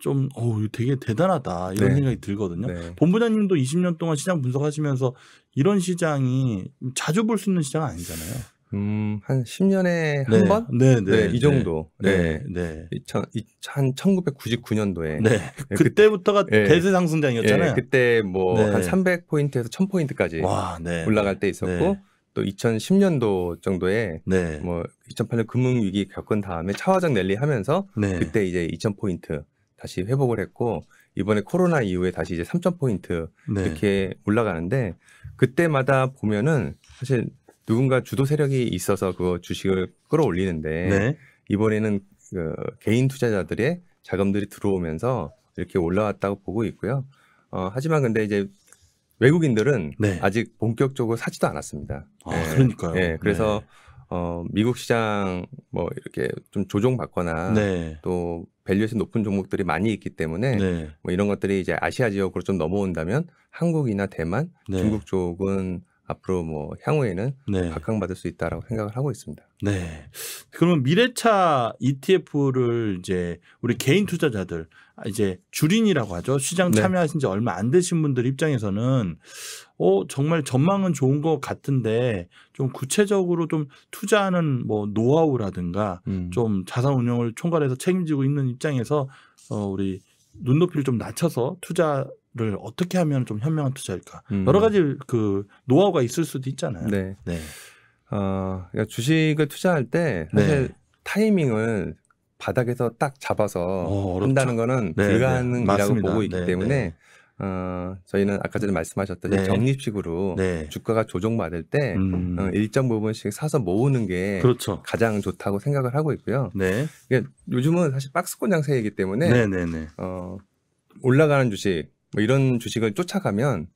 좀, 어우, 되게 대단하다. 이런 네. 생각이 들거든요. 네. 본부장님도 20년 동안 시장 분석하시면서 이런 시장이 자주 볼 수 있는 시장 아니잖아요. 음, 한 10년에 한 네. 번? 네, 네, 네, 이 네. 정도. 네, 네. 네. 천, 이, 한 1999년도에. 네. 네 그 그때부터가 네. 대세 상승장이었잖아요. 예, 그때 뭐 한 300포인트에서 1000포인트까지 와, 올라갈 때 있었고 또 2010년도 정도에 뭐 2008년 금융 위기 겪은 다음에 차화장 랠리 하면서 그때 이제 2000포인트 다시 회복을 했고 이번에 코로나 이후에 다시 이제 3000포인트 이렇게 올라가는데 그때마다 보면은 사실 누군가 주도 세력이 있어서 그 주식을 끌어올리는데 네. 이번에는 그 개인 투자자들의 자금들이 들어오면서 이렇게 올라왔다고 보고 있고요. 어, 하지만 근데 이제 외국인들은 네. 아직 본격적으로 사지도 않았습니다. 아, 예. 예, 네. 그러니까요. 네. 그래서 어, 미국 시장 뭐 이렇게 좀 조종받거나 네. 또 밸류에서 높은 종목들이 많이 있기 때문에 네. 뭐 이런 것들이 이제 아시아 지역으로 좀 넘어온다면 한국이나 대만, 네. 중국 쪽은 앞으로 뭐 향후에는 네. 각광받을 수 있다라고 생각을 하고 있습니다. 네. 그러면 미래차 ETF를 이제 우리 개인 투자자들 아, 이제 주린이라고 하죠. 시장 네. 참여하신 지 얼마 안 되신 분들 입장에서는 어 정말 전망은 좋은 것 같은데 좀 구체적으로 좀 투자하는 뭐 노하우라든가 음. 좀 자산 운영을 총괄해서 책임지고 있는 입장에서 어 우리 눈높이를 좀 낮춰서 투자를 어떻게 하면 좀 현명한 투자일까 음. 여러 가지 그 노하우가 있을 수도 있잖아요. 네. 네. 어, 그러니까 주식을 투자할 때 사실 네. 타이밍을 바닥에서 딱 잡아서 오, 어, 한다는 거는 네, 불가능이라고 네. 보고 있기 네, 때문에 네. 어, 저희는 아까 전에 말씀하셨듯이 네. 적립식으로 네. 주가가 조정받을 때 음. 어, 일정 부분씩 사서 모으는 게 그렇죠. 가장 좋다고 생각을 하고 있고요. 네. 이게 요즘은 사실 박스권 장세이기 때문에 네네네. 네, 네. 어, 올라가는 주식 뭐 이런 주식을 쫓아가면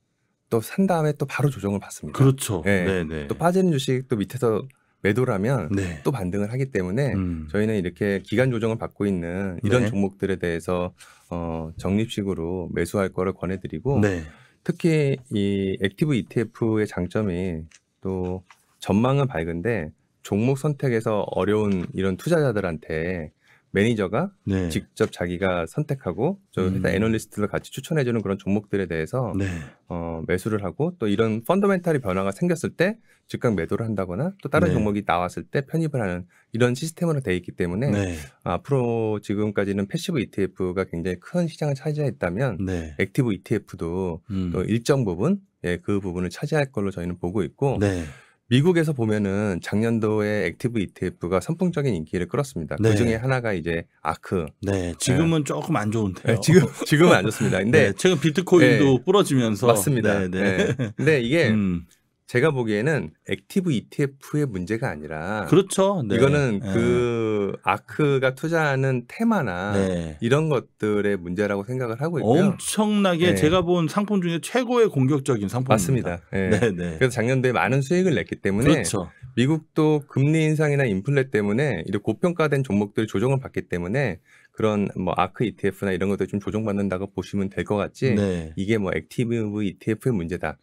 또 산 다음에 또 바로 조정을 받습니다. 그렇죠. 예. 네, 네. 또 빠지는 주식 또 밑에서 매도라면 네. 또 반등을 하기 때문에 음. 저희는 이렇게 기간 조정을 받고 있는 이런 네. 종목들에 대해서 어, 적립식으로 매수할 거를 권해드리고 네. 특히 이 액티브 ETF의 장점이 또 전망은 밝은데 종목 선택에서 어려운 이런 투자자들한테 매니저가 네. 직접 자기가 선택하고 저 회사 음. 애널리스트를 같이 추천해주는 그런 종목들에 대해서 네. 어, 매수를 하고 또 이런 펀더멘탈이 변화가 생겼을 때 즉각 매도를 한다거나 또 다른 네. 종목이 나왔을 때 편입을 하는 이런 시스템으로 돼 있기 때문에 네. 앞으로 지금까지는 패시브 ETF가 굉장히 큰 시장을 차지했다면 네. 액티브 ETF도 음. 또 일정 부분 예, 그 부분을 차지할 걸로 저희는 보고 있고 네. 미국에서 보면은 작년도에 액티브 ETF가 선풍적인 인기를 끌었습니다. 네. 그 중에 하나가 이제 아크. 네, 지금은 네. 조금 안 좋은데요. 네, 지금 지금은 안 좋습니다. 근데 네, 최근 비트코인도 예. 부러지면서 맞습니다. 네, 네. 예. 근데 이게 음. 제가 보기에는 액티브 ETF의 문제가 아니라 그렇죠. 네. 이거는 네. 그 아크가 투자하는 테마나 네. 이런 것들의 문제라고 생각을 하고 있고요. 엄청나게 네. 제가 본 상품 중에 최고의 공격적인 상품입니다. 맞습니다. 네. 네, 네. 그래서 작년도에 많은 수익을 냈기 때문에 그렇죠. 미국도 금리 인상이나 인플레 때문에 이렇게 고평가된 종목들 조정을 받기 때문에 그런 뭐 아크 ETF나 이런 것들 좀 조정받는다고 보시면 될 것 같지 이게 뭐 액티브 ETF의 문제다.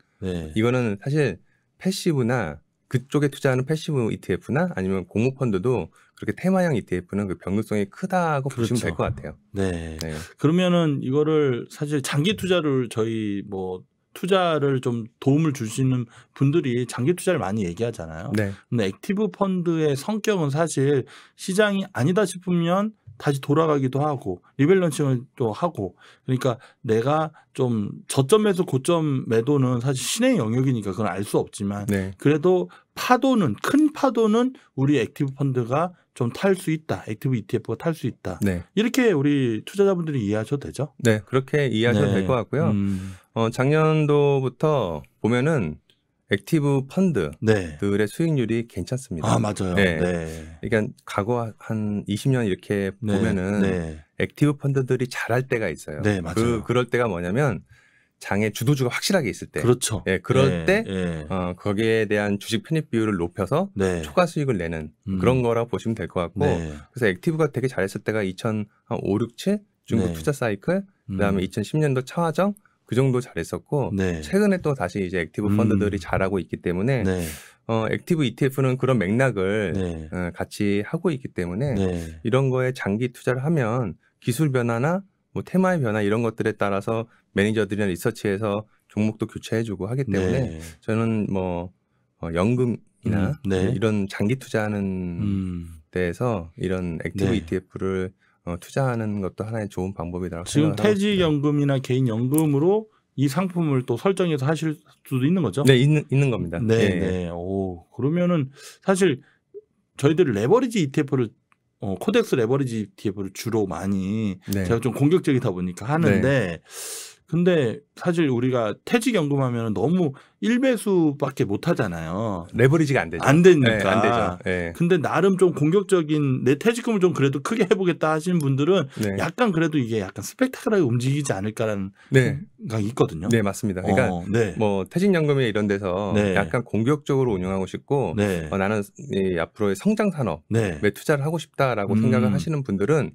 이거는 사실 패시브나 그쪽에 투자하는 패시브 ETF나 아니면 공모 펀드도 그렇게 테마형 ETF는 그 변동성이 크다고 그렇죠. 보시면 될 것 같아요. 네. 네. 그러면은 이거를 사실 장기 투자를 저희 뭐 투자를 좀 도움을 줄 수 있는 분들이 장기 투자를 많이 얘기하잖아요. 네. 근데 액티브 펀드의 성격은 사실 시장이 아니다 싶으면 다시 돌아가기도 하고 리밸런싱을 또 하고 그러니까 내가 좀 저점 에서 고점 매도는 사실 신의 영역이니까 그건 알 수 없지만 네. 그래도 파도는 큰 파도는 우리 액티브 펀드가 좀 탈 수 있다. 액티브 ETF가 탈 수 있다. 네. 이렇게 우리 투자자분들이 이해하셔도 되죠? 네, 그렇게 이해하셔도 네. 될것 같고요. 음. 어, 작년도부터 보면은 액티브 네. 펀드들의 네. 수익률이 괜찮습니다. 아 맞아요. 네. 네. 그러니까 과거 한 20년 이렇게 네. 보면은 네. 액티브 펀드들이 잘할 때가 있어요. 네 그 맞아요. 그 그럴 때가 뭐냐면 장의 주도주가 확실하게 있을 때. 그렇죠. 예, 그럴 네. 때 어, 거기에 대한 주식 편입 비율을 높여서 초과 수익을 내는 음. 그런 거라고 보시면 될 것 같고 그래서 액티브가 되게 잘했을 때가 2005, 6, 7 중국 투자 사이클 그다음에 음. 2010년도 차화정 그 정도 잘했었고 네. 최근에 또 다시 이제 액티브 음. 펀드들이 잘하고 있기 때문에 네. 어, 액티브 ETF는 그런 맥락을 네. 어, 같이 하고 있기 때문에 네. 이런 거에 장기 투자를 하면 기술 변화나 뭐 테마의 변화 이런 것들에 따라서 매니저들이나 리서치에서 종목도 교체해주고 하기 네. 때문에 저는 뭐 어, 연금이나 음. 네. 이런 장기 투자하는 음. 데에서 이런 액티브 ETF를 어, 투자하는 것도 하나의 좋은 방법이라고 지금 퇴직연금이나 개인연금으로 이 상품을 또 설정해서 하실 수도 있는 거죠? 네, 있는 있는 겁니다. 네, 네. 네. 오 그러면은 사실 저희들 레버리지 ETF를 어, 코덱스 레버리지 ETF를 주로 많이 네. 제가 좀 공격적이다 보니까 하는데 네. 근데 사실 우리가 퇴직 연금하면 너무 1배수밖에 못 하잖아요. 레버리지가 안 되죠. 안 되니까. 네, 안 되죠. 네. 근데 나름 좀 공격적인 내 퇴직금을 좀 그래도 크게 해보겠다 하시는 분들은 네. 약간 그래도 이게 약간 스펙타클하게 움직이지 않을까라는 네. 생각이 있거든요. 네, 맞습니다. 그러니까 어, 네. 뭐 퇴직연금이나 이런 데서 네. 약간 공격적으로 운영하고 싶고 네. 어, 나는 이 앞으로의 성장 산업에 투자를 하고 싶다라고 음. 생각을 하시는 분들은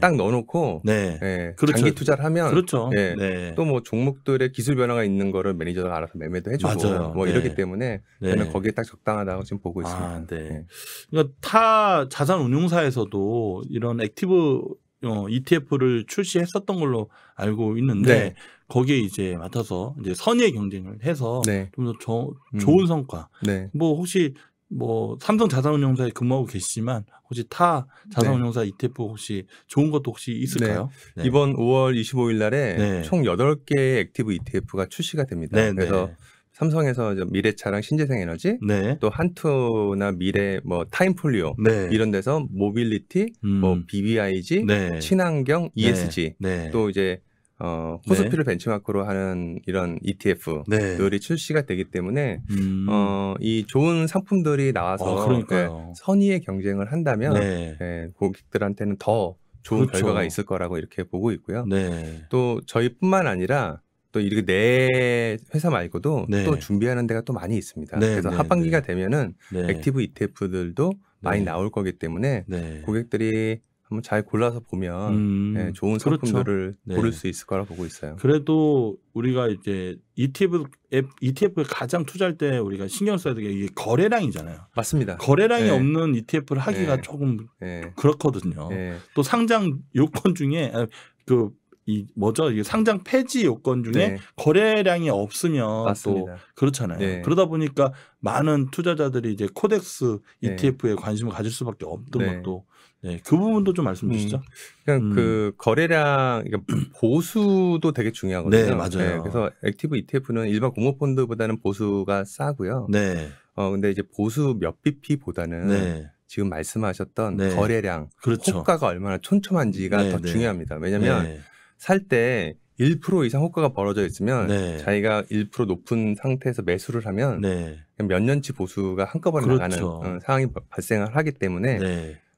딱 넣어놓고 예, 그렇죠. 장기 투자를 하면 그렇죠. 예, 또뭐 종목 종목들의 기술 변화가 있는 거를 매니저가 알아서 매매도 해주고 맞아요. 뭐 네. 이렇기 때문에 네. 저는 거기에 딱 적당하다고 지금 보고 아, 있습니다. 아, 네. 네. 그러니까 타 자산 운용사에서도 이런 액티브 어, ETF를 출시했었던 걸로 알고 있는데 네. 거기에 이제 맡아서 이제 선의 경쟁을 해서 네. 좀더 음. 좋은 음. 성과 뭐 혹시 뭐 삼성 자산운용사에 근무하고 계시지만 혹시 타 네. 자산운용사 네. ETF 혹시 좋은 것도 혹시 있을까요? 네. 네. 이번 5월 25일 날에 총 8개의 액티브 ETF가 출시가 됩니다. 네, 네. 그래서 삼성에서 미래차량 신재생에너지, 또 한투나 미래 뭐 타임폴리오 이런 데서 모빌리티, 뭐 음. 뭐 BBIG, 친환경, ESG 또 이제 어, 네. 코스피를 네. 벤치마크로 하는 이런 ETF들이 네. 출시가 되기 때문에 음. 어, 이 좋은 상품들이 나와서 아, 네, 선의의 경쟁을 한다면 네. 네. 고객들한테는 더 좋은 그렇죠. 결과가 있을 거라고 이렇게 보고 있고요. 네. 또 저희뿐만 아니라 또 이렇게 내 회사 말고도 또 준비하는 데가 또 많이 있습니다. 그래서 하반기가 되면은 액티브 ETF들도 많이 나올 거기 때문에 고객들이 한번 잘 골라서 보면 음, 예, 그렇죠. 네, 좋은 상품들을 그렇죠. 고를 수 있을 거라 고 보고 있어요. 그래도 우리가 이제 ETF 앱, ETF에 가장 투자할 때 우리가 신경 써야 되게 이게 거래량이잖아요. 맞습니다. 거래량이 네. 없는 ETF를 하기가 예. 조금 그렇거든요. 또 상장 요건 중에 아, 그이 뭐죠? 이게 상장 폐지 요건 중에 네. 거래량이 없으면 맞습니다. 또 그렇잖아요. 네. 그러다 보니까 많은 투자자들이 이제 코덱스 네. ETF에 관심을 가질 수밖에 없던 것도 네, 그 부분도 좀 말씀 주시죠. 음, 그냥 음. 그 거래량 그러니까 보수도 되게 중요하거든요. 네, 맞아요. 네, 그래서 액티브 ETF는 일반 공모 펀드보다는 보수가 싸고요. 네. 어 근데 이제 보수 몇 BP보다는 네. 지금 말씀하셨던 네. 거래량, 그렇죠. 호가가 얼마나 촘촘한지가 네, 더 네. 중요합니다. 왜냐하면 살 때 1% 이상 호가가 벌어져 있으면 자기가 1% 높은 상태에서 매수를 하면 몇 년치 보수가 한꺼번에 그렇죠. 나가는 어, 상황이 발생을 하기 때문에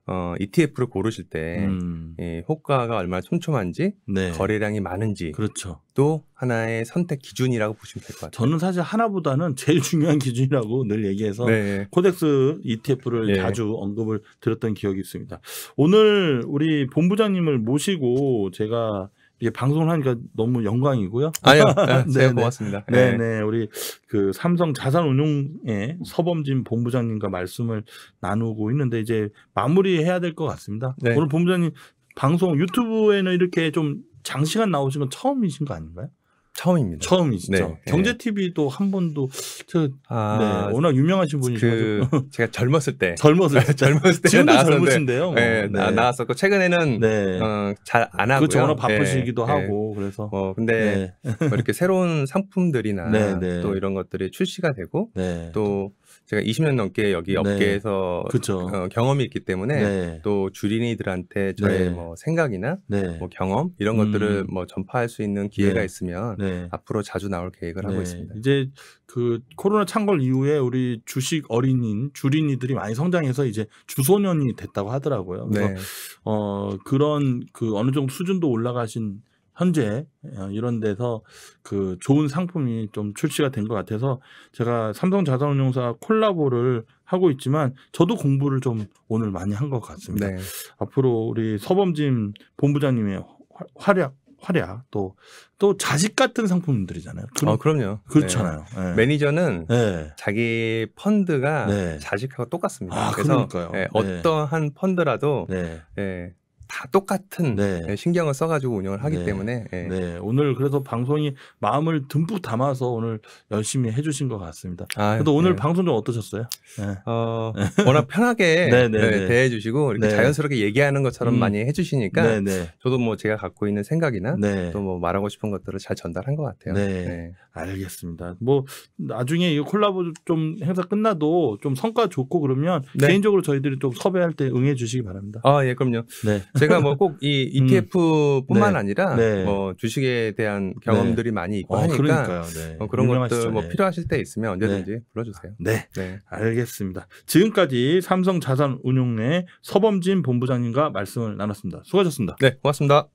어, ETF를 고르실 때 음. 예, 호가가 얼마나 촘촘한지 네. 거래량이 많은지 그렇죠. 또 하나의 선택 기준이라고 보시면 될 것 같아요. 저는 사실 하나보다는 제일 중요한 기준이라고 늘 얘기해서 네. 코덱스 ETF를 네. 예. 자주 언급을 드렸던 기억이 있습니다. 오늘 우리 본부장님을 모시고 제가 이게 방송을 하니까 너무 영광이고요. 아니요, 아, 네, 네, 네, 고맙습니다. 네, 네, 네, 우리 그 삼성 자산운용의 서범진 본부장님과 말씀을 나누고 있는데 이제 마무리해야 될 것 같습니다. 네. 오늘 본부장님 방송 유튜브에는 이렇게 좀 장시간 나오신 건 처음이신 거 아닌가요? 처음입니다. 처음이죠 네. 경제 TV도 한 번도 저 아, 네. 워낙 유명하신 분이셔서 그 제가 젊었을 때 젊었을 때 젊었을 때 지금도 젊으신데요. 네, 어, 네. 나왔었고 최근에는 네. 어, 잘안 하고요. 그렇죠. 워낙 네. 바쁘시기도 네. 하고 그래서 어, 근데 네. 뭐 이렇게 새로운 상품들이나 또 이런 것들이 출시가 되고 또 제가 20년 넘게 여기 네. 업계에서 어, 경험이 있기 때문에 네. 또 주린이들한테 저의 네. 뭐 생각이나 뭐 경험 이런 것들을 음. 뭐 전파할 수 있는 기회가 있으면 앞으로 자주 나올 계획을 하고 있습니다. 이제 그 코로나 창궐 이후에 우리 주식 어린인 주린이들이 많이 성장해서 이제 주소년이 됐다고 하더라고요. 그래서 어 그런 그 어느 정도 수준도 올라가신 현재 어, 이런 데서 그 좋은 상품이 좀 출시가 된 것 같아서 제가 삼성자산운용사 콜라보를 하고 있지만 저도 공부를 좀 오늘 많이 한 것 같습니다. 네. 앞으로 우리 서범진 본부장님의 활약 활약 또또 자식 같은 상품들이잖아요. 그 어, 그럼요. 그렇잖아요. 네. 네. 매니저는 네. 자기 펀드가 네. 자식하고 똑같습니다. 아, 그래서 네, 어떠한 펀드라도 네. 네다 똑같은 네. 예, 신경을 써가지고 운영을 하기 네. 때문에 네. 네. 오늘 그래서 방송이 마음을 듬뿍 담아서 오늘 열심히 해주신 것 같습니다. 아, 근 오늘 네. 방송 좀 어떠셨어요? 네. 어, 네. 워낙 편하게 대해주시고 이렇게 자연스럽게 얘기하는 것처럼 음. 많이 해주시니까 저도 뭐 제가 갖고 있는 생각이나 또 뭐 말하고 싶은 것들을 잘 전달한 것 같아요. 네, 알겠습니다. 뭐 나중에 이 콜라보 좀 행사 끝나도 좀 성과 좋고 그러면 개인적으로 저희들이 좀 섭외할 때 응해 주시기 바랍니다. 아 예, 그럼요. 네. 제가 뭐 꼭이 음. ETF뿐만 네. 아니라 네. 뭐 주식에 대한 네. 경험들이 많이 있고 어, 하니까 네. 어, 그런 유명하시죠. 것들 뭐 네. 필요하실 때 있으면 언제든지 불러주세요. 네. 알겠습니다. 지금까지 삼성자산운용의 서범진 본부장님과 말씀을 나눴습니다. 수고하셨습니다. 네, 고맙습니다.